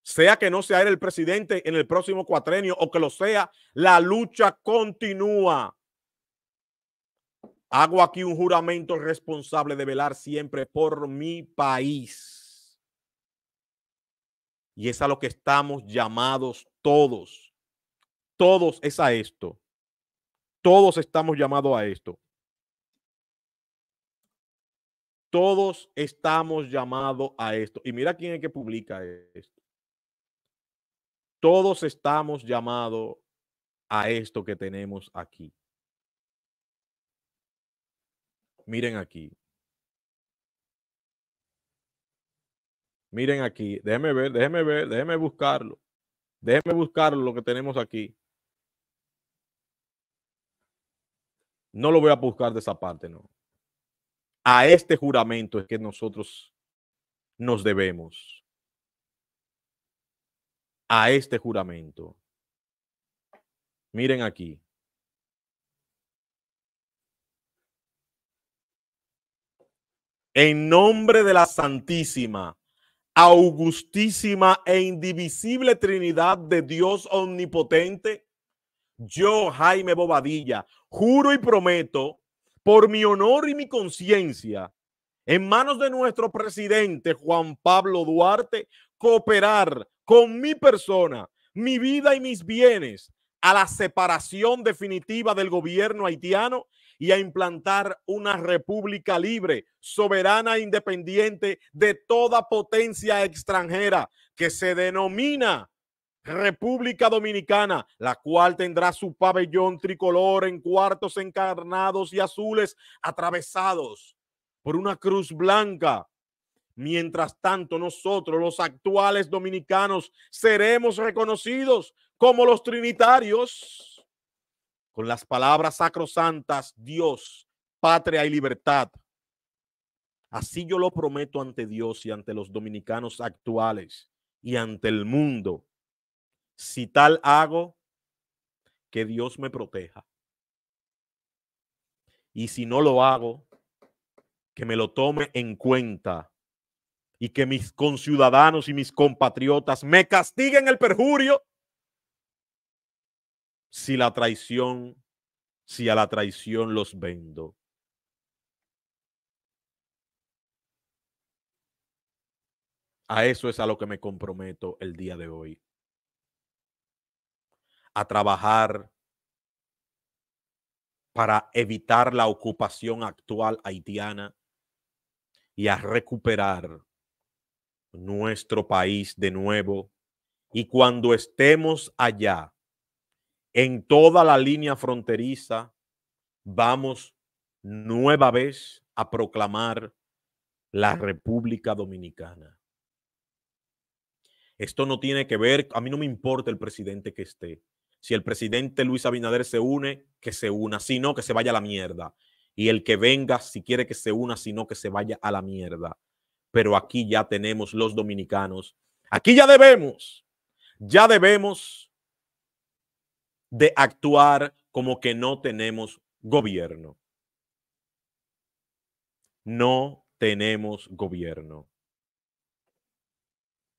Sea que no sea él el presidente en el próximo cuatrenio o que lo sea, la lucha continúa. Hago aquí un juramento responsable de velar siempre por mi país. Y es a lo que estamos llamados todos. Todos es a esto. Todos estamos llamados a esto. Todos estamos llamados a esto. Y mira quién es que publica esto. Todos estamos llamados a esto que tenemos aquí miren aquí. Miren aquí, déjeme ver, déjenme ver, déjeme buscarlo. Déjenme buscar lo que tenemos aquí. No lo voy a buscar de esa parte, no. A este juramento es que nosotros nos debemos. A este juramento. Miren aquí. en nombre de la Santísima, Augustísima e Indivisible Trinidad de Dios Omnipotente, yo, Jaime Bobadilla, juro y prometo, por mi honor y mi conciencia, en manos de nuestro presidente Juan Pablo Duarte, cooperar con mi persona, mi vida y mis bienes a la separación definitiva del gobierno haitiano y a implantar una república libre, soberana e independiente de toda potencia extranjera que se denomina República Dominicana, la cual tendrá su pabellón tricolor en cuartos encarnados y azules atravesados por una cruz blanca. Mientras tanto, nosotros, los actuales dominicanos, seremos reconocidos como los trinitarios con las palabras sacrosantas, Dios, patria y libertad. Así yo lo prometo ante Dios y ante los dominicanos actuales y ante el mundo. Si tal hago, que Dios me proteja. Y si no lo hago, que me lo tome en cuenta y que mis conciudadanos y mis compatriotas me castiguen el perjurio si la traición, si a la traición los vendo. A eso es a lo que me comprometo el día de hoy. A trabajar para evitar la ocupación actual haitiana y a recuperar nuestro país de nuevo. Y cuando estemos allá, en toda la línea fronteriza vamos nueva vez a proclamar la República Dominicana. Esto no tiene que ver, a mí no me importa el presidente que esté. Si el presidente Luis Abinader se une, que se una, si no, que se vaya a la mierda. Y el que venga, si quiere que se una, si no, que se vaya a la mierda. Pero aquí ya tenemos los dominicanos, aquí ya debemos, ya debemos de actuar como que no tenemos gobierno. No tenemos gobierno.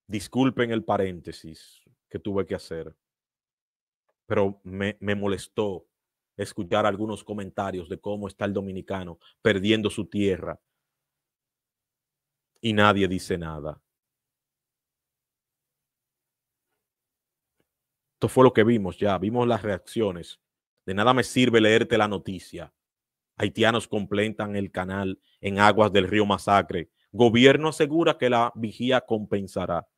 Disculpen el paréntesis que tuve que hacer, pero me, molestó escuchar algunos comentarios de cómo está el dominicano perdiendo su tierra y nadie dice nada. Esto fue lo que vimos ya, vimos las reacciones. De nada me sirve leerte la noticia. Haitianos completan el canal en aguas del río Masacre. Gobierno asegura que la vigía compensará.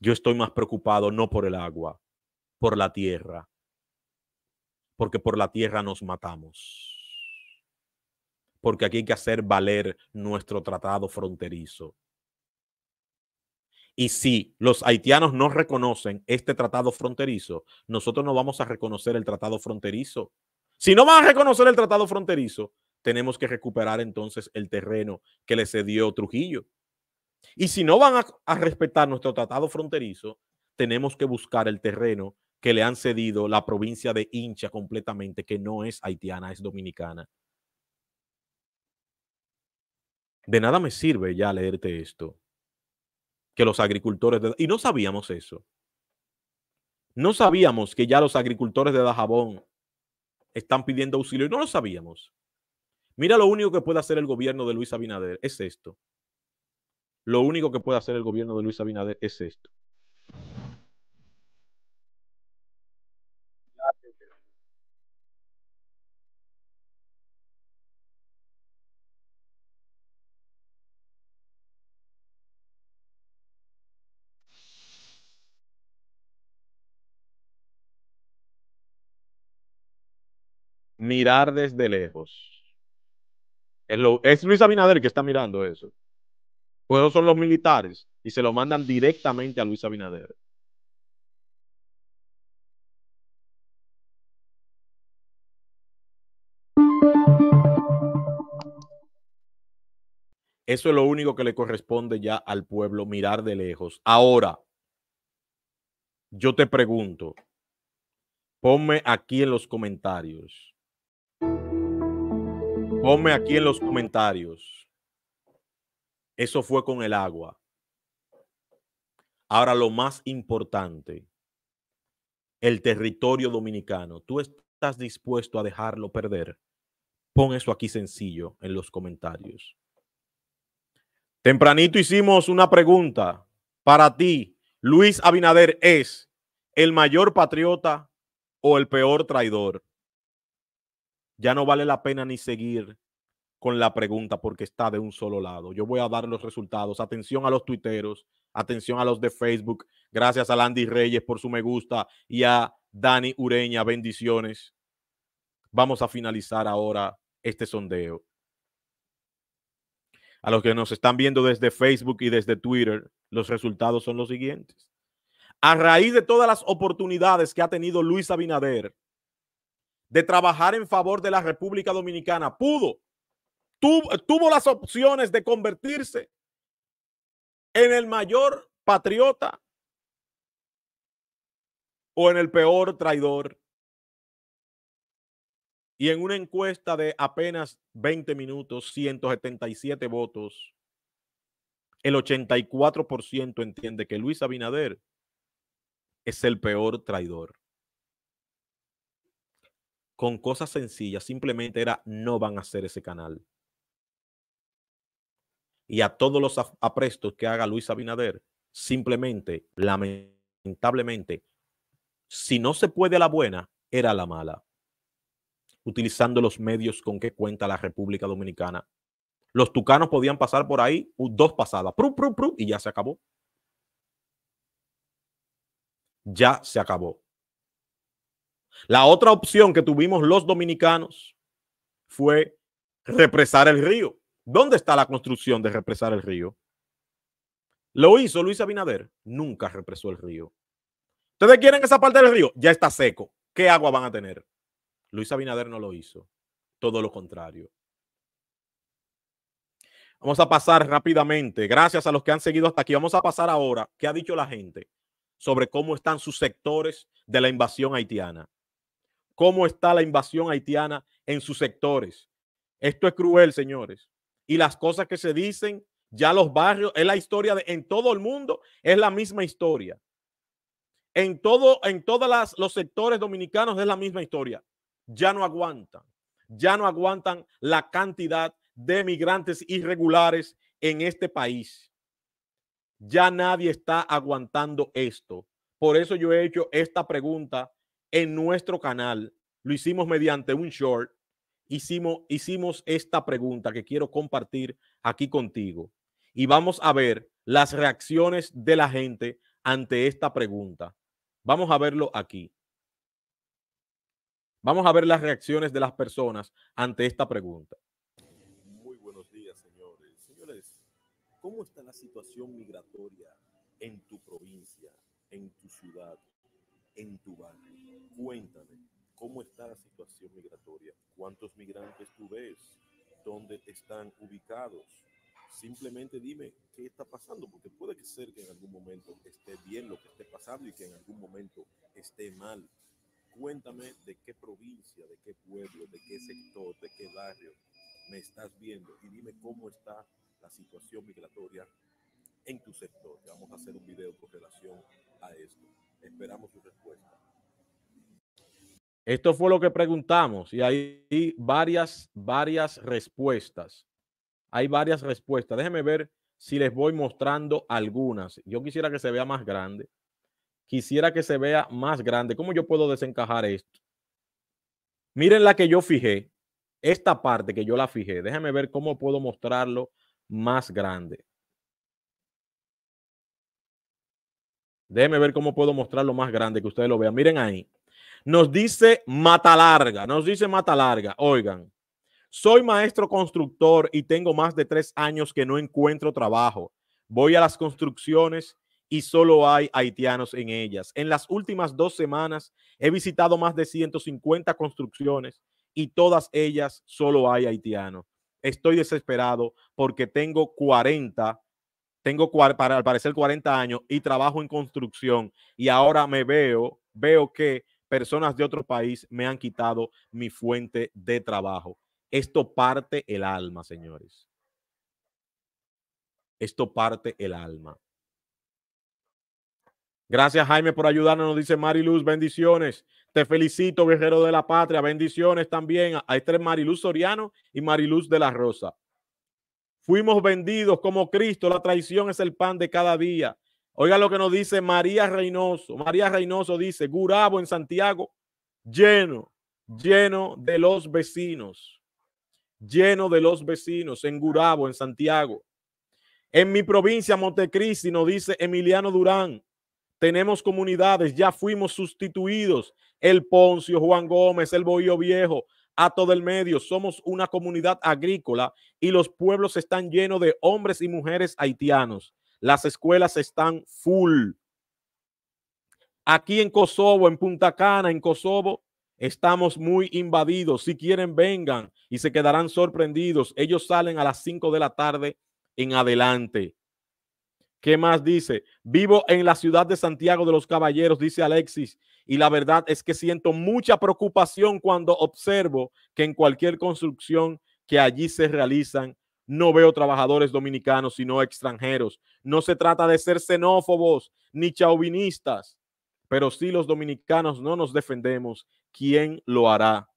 Yo estoy más preocupado no por el agua, por la tierra, porque por la tierra nos matamos. Porque aquí hay que hacer valer nuestro tratado fronterizo. Y si los haitianos no reconocen este tratado fronterizo, nosotros no vamos a reconocer el tratado fronterizo. Si no van a reconocer el tratado fronterizo, tenemos que recuperar entonces el terreno que le cedió Trujillo. Y si no van a, respetar nuestro tratado fronterizo, tenemos que buscar el terreno que le han cedido la provincia de Hincha completamente, que no es haitiana, es dominicana. De nada me sirve ya leerte esto que los agricultores de... Y no sabíamos eso. No sabíamos que ya los agricultores de Dajabón están pidiendo auxilio y no lo sabíamos. Mira lo único que puede hacer el gobierno de Luis Abinader es esto. Lo único que puede hacer el gobierno de Luis Abinader es esto. mirar desde lejos. Es, Luis Abinader que está mirando eso. Pues son los militares y se lo mandan directamente a Luis Abinader. Eso es lo único que le corresponde ya al pueblo, mirar de lejos. Ahora, yo te pregunto, ponme aquí en los comentarios, Ponme aquí en los comentarios. Eso fue con el agua. Ahora lo más importante, el territorio dominicano. ¿Tú estás dispuesto a dejarlo perder? Pon eso aquí sencillo en los comentarios. Tempranito hicimos una pregunta. Para ti, Luis Abinader es el mayor patriota o el peor traidor ya no vale la pena ni seguir con la pregunta porque está de un solo lado. Yo voy a dar los resultados. Atención a los tuiteros, atención a los de Facebook. Gracias a Landy Reyes por su me gusta y a Dani Ureña, bendiciones. Vamos a finalizar ahora este sondeo. A los que nos están viendo desde Facebook y desde Twitter, los resultados son los siguientes. A raíz de todas las oportunidades que ha tenido Luis Abinader de trabajar en favor de la República Dominicana. Pudo, tuvo, tuvo las opciones de convertirse en el mayor patriota o en el peor traidor. Y en una encuesta de apenas 20 minutos, 177 votos, el 84% entiende que Luis Abinader es el peor traidor con cosas sencillas, simplemente era no van a hacer ese canal. Y a todos los aprestos que haga Luis Abinader, simplemente, lamentablemente, si no se puede la buena, era la mala. Utilizando los medios con que cuenta la República Dominicana. Los tucanos podían pasar por ahí dos pasadas, pru, y ya se acabó. Ya se acabó. La otra opción que tuvimos los dominicanos fue represar el río. ¿Dónde está la construcción de represar el río? Lo hizo Luis Abinader. Nunca represó el río. ¿Ustedes quieren esa parte del río? Ya está seco. ¿Qué agua van a tener? Luis Abinader no lo hizo. Todo lo contrario. Vamos a pasar rápidamente. Gracias a los que han seguido hasta aquí. Vamos a pasar ahora. ¿Qué ha dicho la gente sobre cómo están sus sectores de la invasión haitiana? cómo está la invasión haitiana en sus sectores. Esto es cruel, señores. Y las cosas que se dicen, ya los barrios, es la historia de, en todo el mundo, es la misma historia. En todo, en todos los sectores dominicanos es la misma historia. Ya no aguantan, ya no aguantan la cantidad de migrantes irregulares en este país. Ya nadie está aguantando esto. Por eso yo he hecho esta pregunta en nuestro canal, lo hicimos mediante un short, hicimos, hicimos esta pregunta que quiero compartir aquí contigo. Y vamos a ver las reacciones de la gente ante esta pregunta. Vamos a verlo aquí. Vamos a ver las reacciones de las personas ante esta pregunta. Muy buenos días, señores. Señores, ¿cómo está la situación migratoria en tu provincia, en tu ciudad, en tu barrio. Cuéntame, ¿cómo está la situación migratoria? ¿Cuántos migrantes tú ves? ¿Dónde están ubicados? Simplemente dime qué está pasando, porque puede que ser que en algún momento esté bien lo que esté pasando y que en algún momento esté mal. Cuéntame de qué provincia, de qué pueblo, de qué sector, de qué barrio me estás viendo y dime cómo está la situación migratoria en tu sector. Vamos a hacer un video con relación a esto. Esperamos su respuesta. Esto fue lo que preguntamos y hay varias, varias respuestas. Hay varias respuestas. Déjenme ver si les voy mostrando algunas. Yo quisiera que se vea más grande. Quisiera que se vea más grande. ¿Cómo yo puedo desencajar esto? Miren la que yo fijé. Esta parte que yo la fijé. Déjenme ver cómo puedo mostrarlo más grande. Déjenme ver cómo puedo mostrar lo más grande que ustedes lo vean. Miren ahí. Nos dice Mata Larga, nos dice Mata Larga. Oigan, soy maestro constructor y tengo más de tres años que no encuentro trabajo. Voy a las construcciones y solo hay haitianos en ellas. En las últimas dos semanas he visitado más de 150 construcciones y todas ellas solo hay haitianos. Estoy desesperado porque tengo 40 tengo para, al parecer 40 años y trabajo en construcción y ahora me veo, veo que personas de otro país me han quitado mi fuente de trabajo. Esto parte el alma, señores. Esto parte el alma. Gracias, Jaime, por ayudarnos, nos dice Mariluz. Bendiciones. Te felicito, viajero de la patria. Bendiciones también a, a este Mariluz Soriano y Mariluz de la Rosa fuimos vendidos como Cristo. La traición es el pan de cada día. Oiga lo que nos dice María Reynoso. María Reynoso dice, Gurabo en Santiago, lleno, lleno de los vecinos, lleno de los vecinos en Gurabo, en Santiago. En mi provincia, Montecristi, nos dice Emiliano Durán, tenemos comunidades, ya fuimos sustituidos. El Poncio, Juan Gómez, el Bohío Viejo, a todo el medio. Somos una comunidad agrícola y los pueblos están llenos de hombres y mujeres haitianos. Las escuelas están full. Aquí en Kosovo, en Punta Cana, en Kosovo, estamos muy invadidos. Si quieren, vengan y se quedarán sorprendidos. Ellos salen a las 5 de la tarde en adelante. ¿Qué más dice? Vivo en la ciudad de Santiago de los Caballeros, dice Alexis, y la verdad es que siento mucha preocupación cuando observo que en cualquier construcción que allí se realizan, no veo trabajadores dominicanos, sino extranjeros. No se trata de ser xenófobos ni chauvinistas, pero si los dominicanos no nos defendemos, ¿quién lo hará?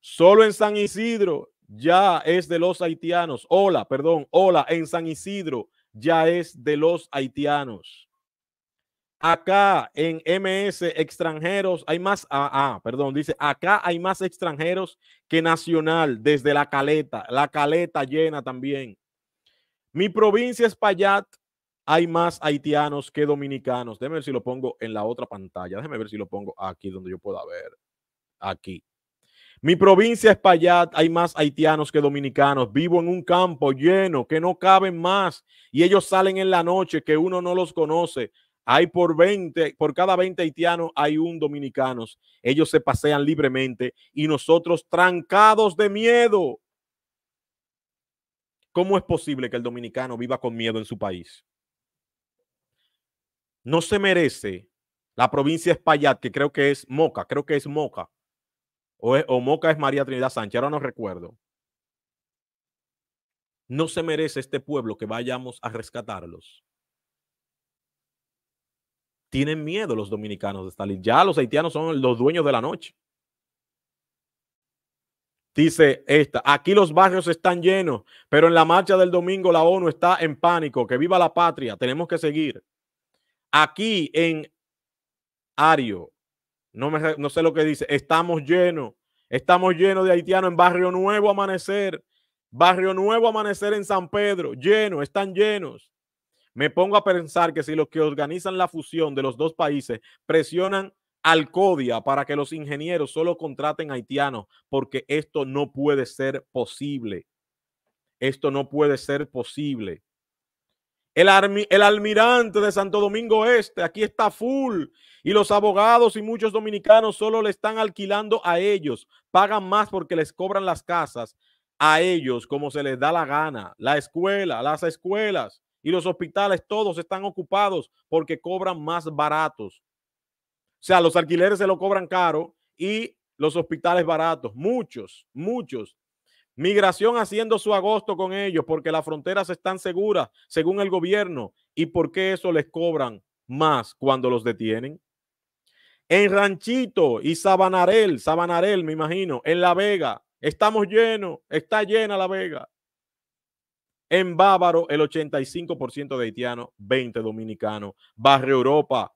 Solo en San Isidro ya es de los haitianos. Hola, perdón, hola, en San Isidro ya es de los haitianos. Acá en MS extranjeros hay más, ah, ah, perdón, dice, acá hay más extranjeros que nacional desde la caleta, la caleta llena también. Mi provincia es Payat, hay más haitianos que dominicanos. Déjeme ver si lo pongo en la otra pantalla, déjeme ver si lo pongo aquí donde yo pueda ver, aquí. Mi provincia es Payat, hay más haitianos que dominicanos. Vivo en un campo lleno que no caben más y ellos salen en la noche que uno no los conoce. Hay por 20, por cada 20 haitianos hay un dominicano. Ellos se pasean libremente y nosotros trancados de miedo. ¿Cómo es posible que el dominicano viva con miedo en su país? No se merece la provincia es Payat, que creo que es Moca, creo que es Moca o, Moca es María Trinidad Sánchez, ahora no recuerdo. No se merece este pueblo que vayamos a rescatarlos. Tienen miedo los dominicanos de Stalin. Ya los haitianos son los dueños de la noche. Dice esta, aquí los barrios están llenos, pero en la marcha del domingo la ONU está en pánico. Que viva la patria, tenemos que seguir. Aquí en Ario, no, sé lo que dice. Estamos llenos. Estamos llenos de haitianos en Barrio Nuevo Amanecer. Barrio Nuevo Amanecer en San Pedro. Llenos, están llenos. Me pongo a pensar que si los que organizan la fusión de los dos países presionan al CODIA para que los ingenieros solo contraten haitianos, porque esto no puede ser posible. Esto no puede ser posible. El, almirante de Santo Domingo Este, aquí está full. Y los abogados y muchos dominicanos solo le están alquilando a ellos. Pagan más porque les cobran las casas a ellos como se les da la gana. La escuela, las escuelas y los hospitales, todos están ocupados porque cobran más baratos. O sea, los alquileres se lo cobran caro y los hospitales baratos. Muchos, muchos Migración haciendo su agosto con ellos porque las fronteras están seguras según el gobierno. ¿Y por qué eso les cobran más cuando los detienen? En Ranchito y Sabanarel, Sabanarel me imagino, en La Vega, estamos llenos, está llena La Vega. En Bávaro, el 85% de haitianos, 20 dominicanos. Barrio Europa,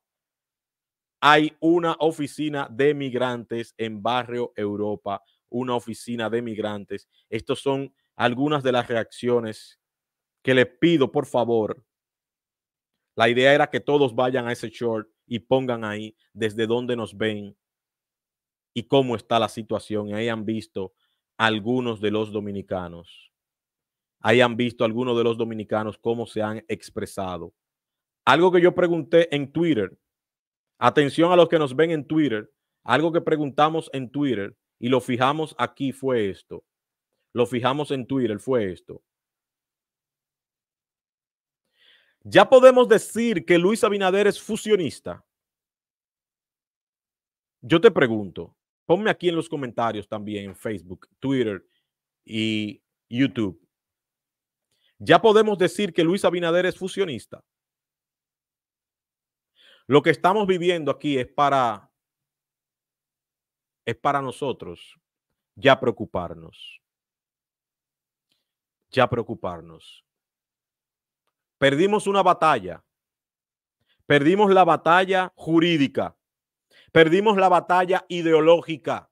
hay una oficina de migrantes en Barrio Europa una oficina de migrantes. Estas son algunas de las reacciones que les pido, por favor. La idea era que todos vayan a ese short y pongan ahí desde dónde nos ven y cómo está la situación. Y ahí han visto algunos de los dominicanos. Ahí han visto algunos de los dominicanos cómo se han expresado. Algo que yo pregunté en Twitter. Atención a los que nos ven en Twitter. Algo que preguntamos en Twitter y lo fijamos aquí fue esto. Lo fijamos en Twitter fue esto. Ya podemos decir que Luis Abinader es fusionista. Yo te pregunto, ponme aquí en los comentarios también en Facebook, Twitter y YouTube. Ya podemos decir que Luis Abinader es fusionista. Lo que estamos viviendo aquí es para es para nosotros ya preocuparnos. Ya preocuparnos. Perdimos una batalla. Perdimos la batalla jurídica. Perdimos la batalla ideológica.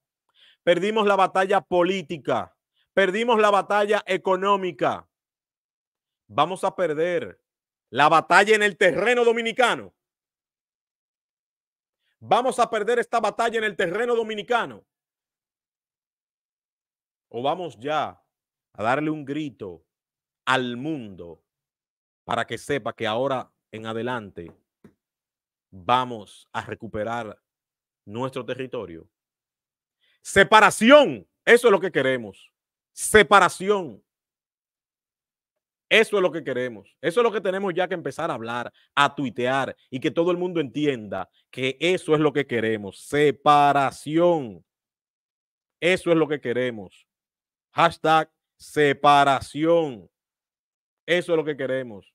Perdimos la batalla política. Perdimos la batalla económica. Vamos a perder la batalla en el terreno dominicano ¿Vamos a perder esta batalla en el terreno dominicano? ¿O vamos ya a darle un grito al mundo para que sepa que ahora en adelante vamos a recuperar nuestro territorio? Separación, eso es lo que queremos. Separación. Eso es lo que queremos. Eso es lo que tenemos ya que empezar a hablar, a tuitear y que todo el mundo entienda que eso es lo que queremos. Separación. Eso es lo que queremos. Hashtag separación. Eso es lo que queremos.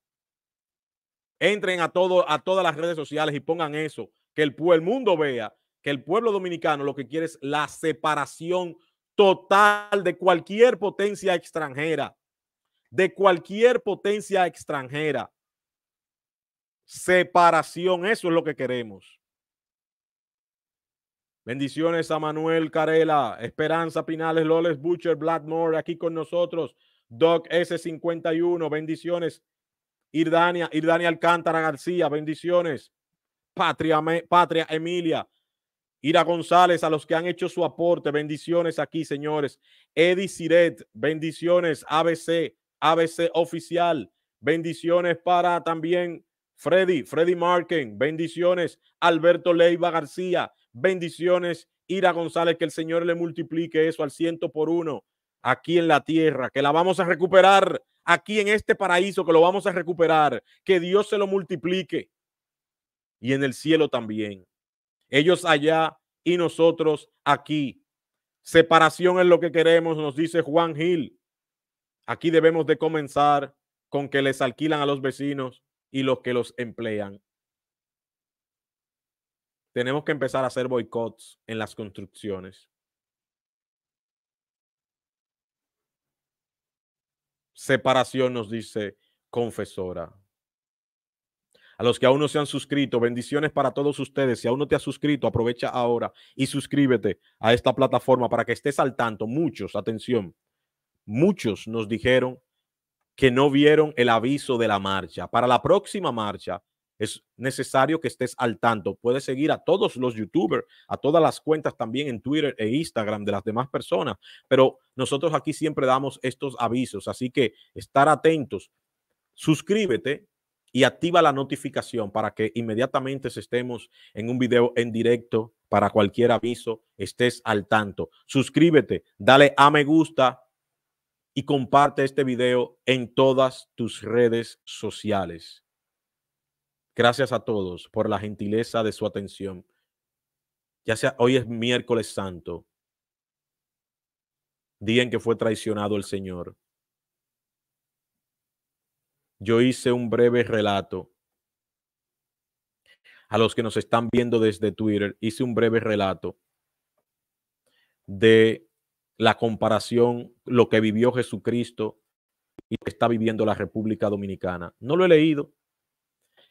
Entren a, todo, a todas las redes sociales y pongan eso. Que el, el mundo vea que el pueblo dominicano lo que quiere es la separación total de cualquier potencia extranjera de cualquier potencia extranjera. Separación, eso es lo que queremos. Bendiciones a Manuel Carela, Esperanza Pinales, Loles Butcher, Blackmore, aquí con nosotros, Doc S51, bendiciones. Irdania, Irdania Alcántara García, bendiciones. Patria, Patria Emilia, Ira González, a los que han hecho su aporte, bendiciones aquí, señores. Eddie Siret, bendiciones. ABC, ABC Oficial. Bendiciones para también Freddy, Freddy Marken. Bendiciones Alberto Leiva García. Bendiciones Ira González. Que el Señor le multiplique eso al ciento por uno aquí en la tierra, que la vamos a recuperar aquí en este paraíso, que lo vamos a recuperar, que Dios se lo multiplique y en el cielo también. Ellos allá y nosotros aquí. Separación es lo que queremos, nos dice Juan Gil. Aquí debemos de comenzar con que les alquilan a los vecinos y los que los emplean. Tenemos que empezar a hacer boicots en las construcciones. Separación nos dice confesora. A los que aún no se han suscrito, bendiciones para todos ustedes. Si aún no te has suscrito, aprovecha ahora y suscríbete a esta plataforma para que estés al tanto. Muchos, atención, muchos nos dijeron que no vieron el aviso de la marcha. Para la próxima marcha es necesario que estés al tanto. Puedes seguir a todos los youtubers, a todas las cuentas también en Twitter e Instagram de las demás personas, pero nosotros aquí siempre damos estos avisos, así que estar atentos. Suscríbete y activa la notificación para que inmediatamente estemos en un video en directo para cualquier aviso, estés al tanto. Suscríbete, dale a me gusta, y comparte este video en todas tus redes sociales. Gracias a todos por la gentileza de su atención. Ya sea hoy es miércoles santo, día en que fue traicionado el Señor. Yo hice un breve relato. A los que nos están viendo desde Twitter, hice un breve relato de la comparación, lo que vivió Jesucristo y lo que está viviendo la República Dominicana. No lo he leído.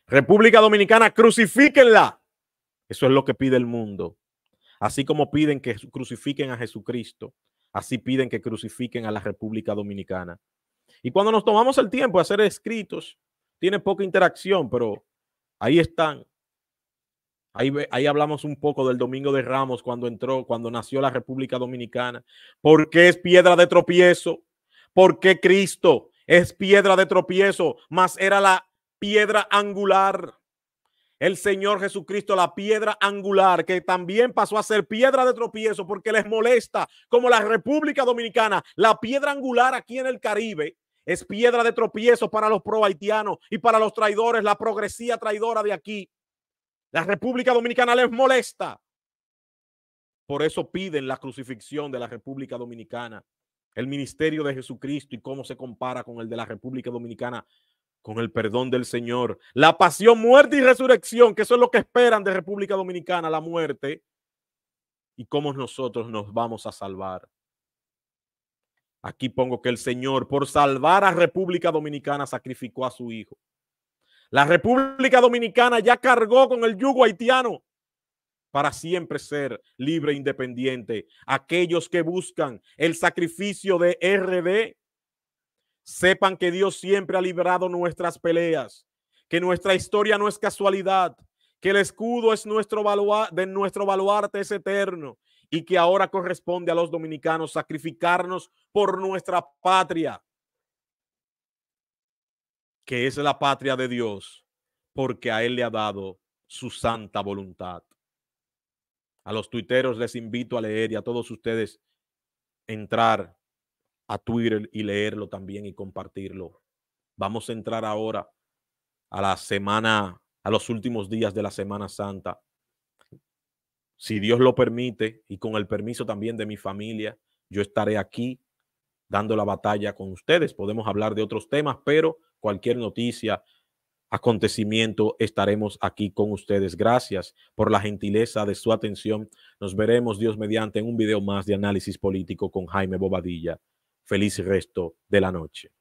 República Dominicana, crucifíquenla. Eso es lo que pide el mundo. Así como piden que crucifiquen a Jesucristo, así piden que crucifiquen a la República Dominicana. Y cuando nos tomamos el tiempo de hacer escritos, tiene poca interacción, pero ahí están. Ahí, hablamos un poco del Domingo de Ramos cuando entró, cuando nació la República Dominicana. ¿Por qué es piedra de tropiezo? ¿Por qué Cristo es piedra de tropiezo? Más era la piedra angular. El Señor Jesucristo, la piedra angular, que también pasó a ser piedra de tropiezo porque les molesta, como la República Dominicana, la piedra angular aquí en el Caribe, es piedra de tropiezo para los pro haitianos y para los traidores, la progresía traidora de aquí. La República Dominicana les molesta. Por eso piden la crucifixión de la República Dominicana, el ministerio de Jesucristo y cómo se compara con el de la República Dominicana, con el perdón del Señor. La pasión, muerte y resurrección, que eso es lo que esperan de República Dominicana, la muerte. Y cómo nosotros nos vamos a salvar. Aquí pongo que el Señor, por salvar a República Dominicana, sacrificó a su Hijo. La República Dominicana ya cargó con el yugo haitiano para siempre ser libre e independiente. Aquellos que buscan el sacrificio de RD, sepan que Dios siempre ha librado nuestras peleas, que nuestra historia no es casualidad, que el escudo es nuestro de nuestro baluarte es eterno y que ahora corresponde a los dominicanos sacrificarnos por nuestra patria que es la patria de Dios, porque a Él le ha dado su santa voluntad. A los tuiteros les invito a leer y a todos ustedes entrar a Twitter y leerlo también y compartirlo. Vamos a entrar ahora a la semana, a los últimos días de la Semana Santa. Si Dios lo permite y con el permiso también de mi familia, yo estaré aquí dando la batalla con ustedes. Podemos hablar de otros temas, pero cualquier noticia, acontecimiento, estaremos aquí con ustedes. Gracias por la gentileza de su atención. Nos veremos, Dios mediante, en un video más de análisis político con Jaime Bobadilla. Feliz resto de la noche.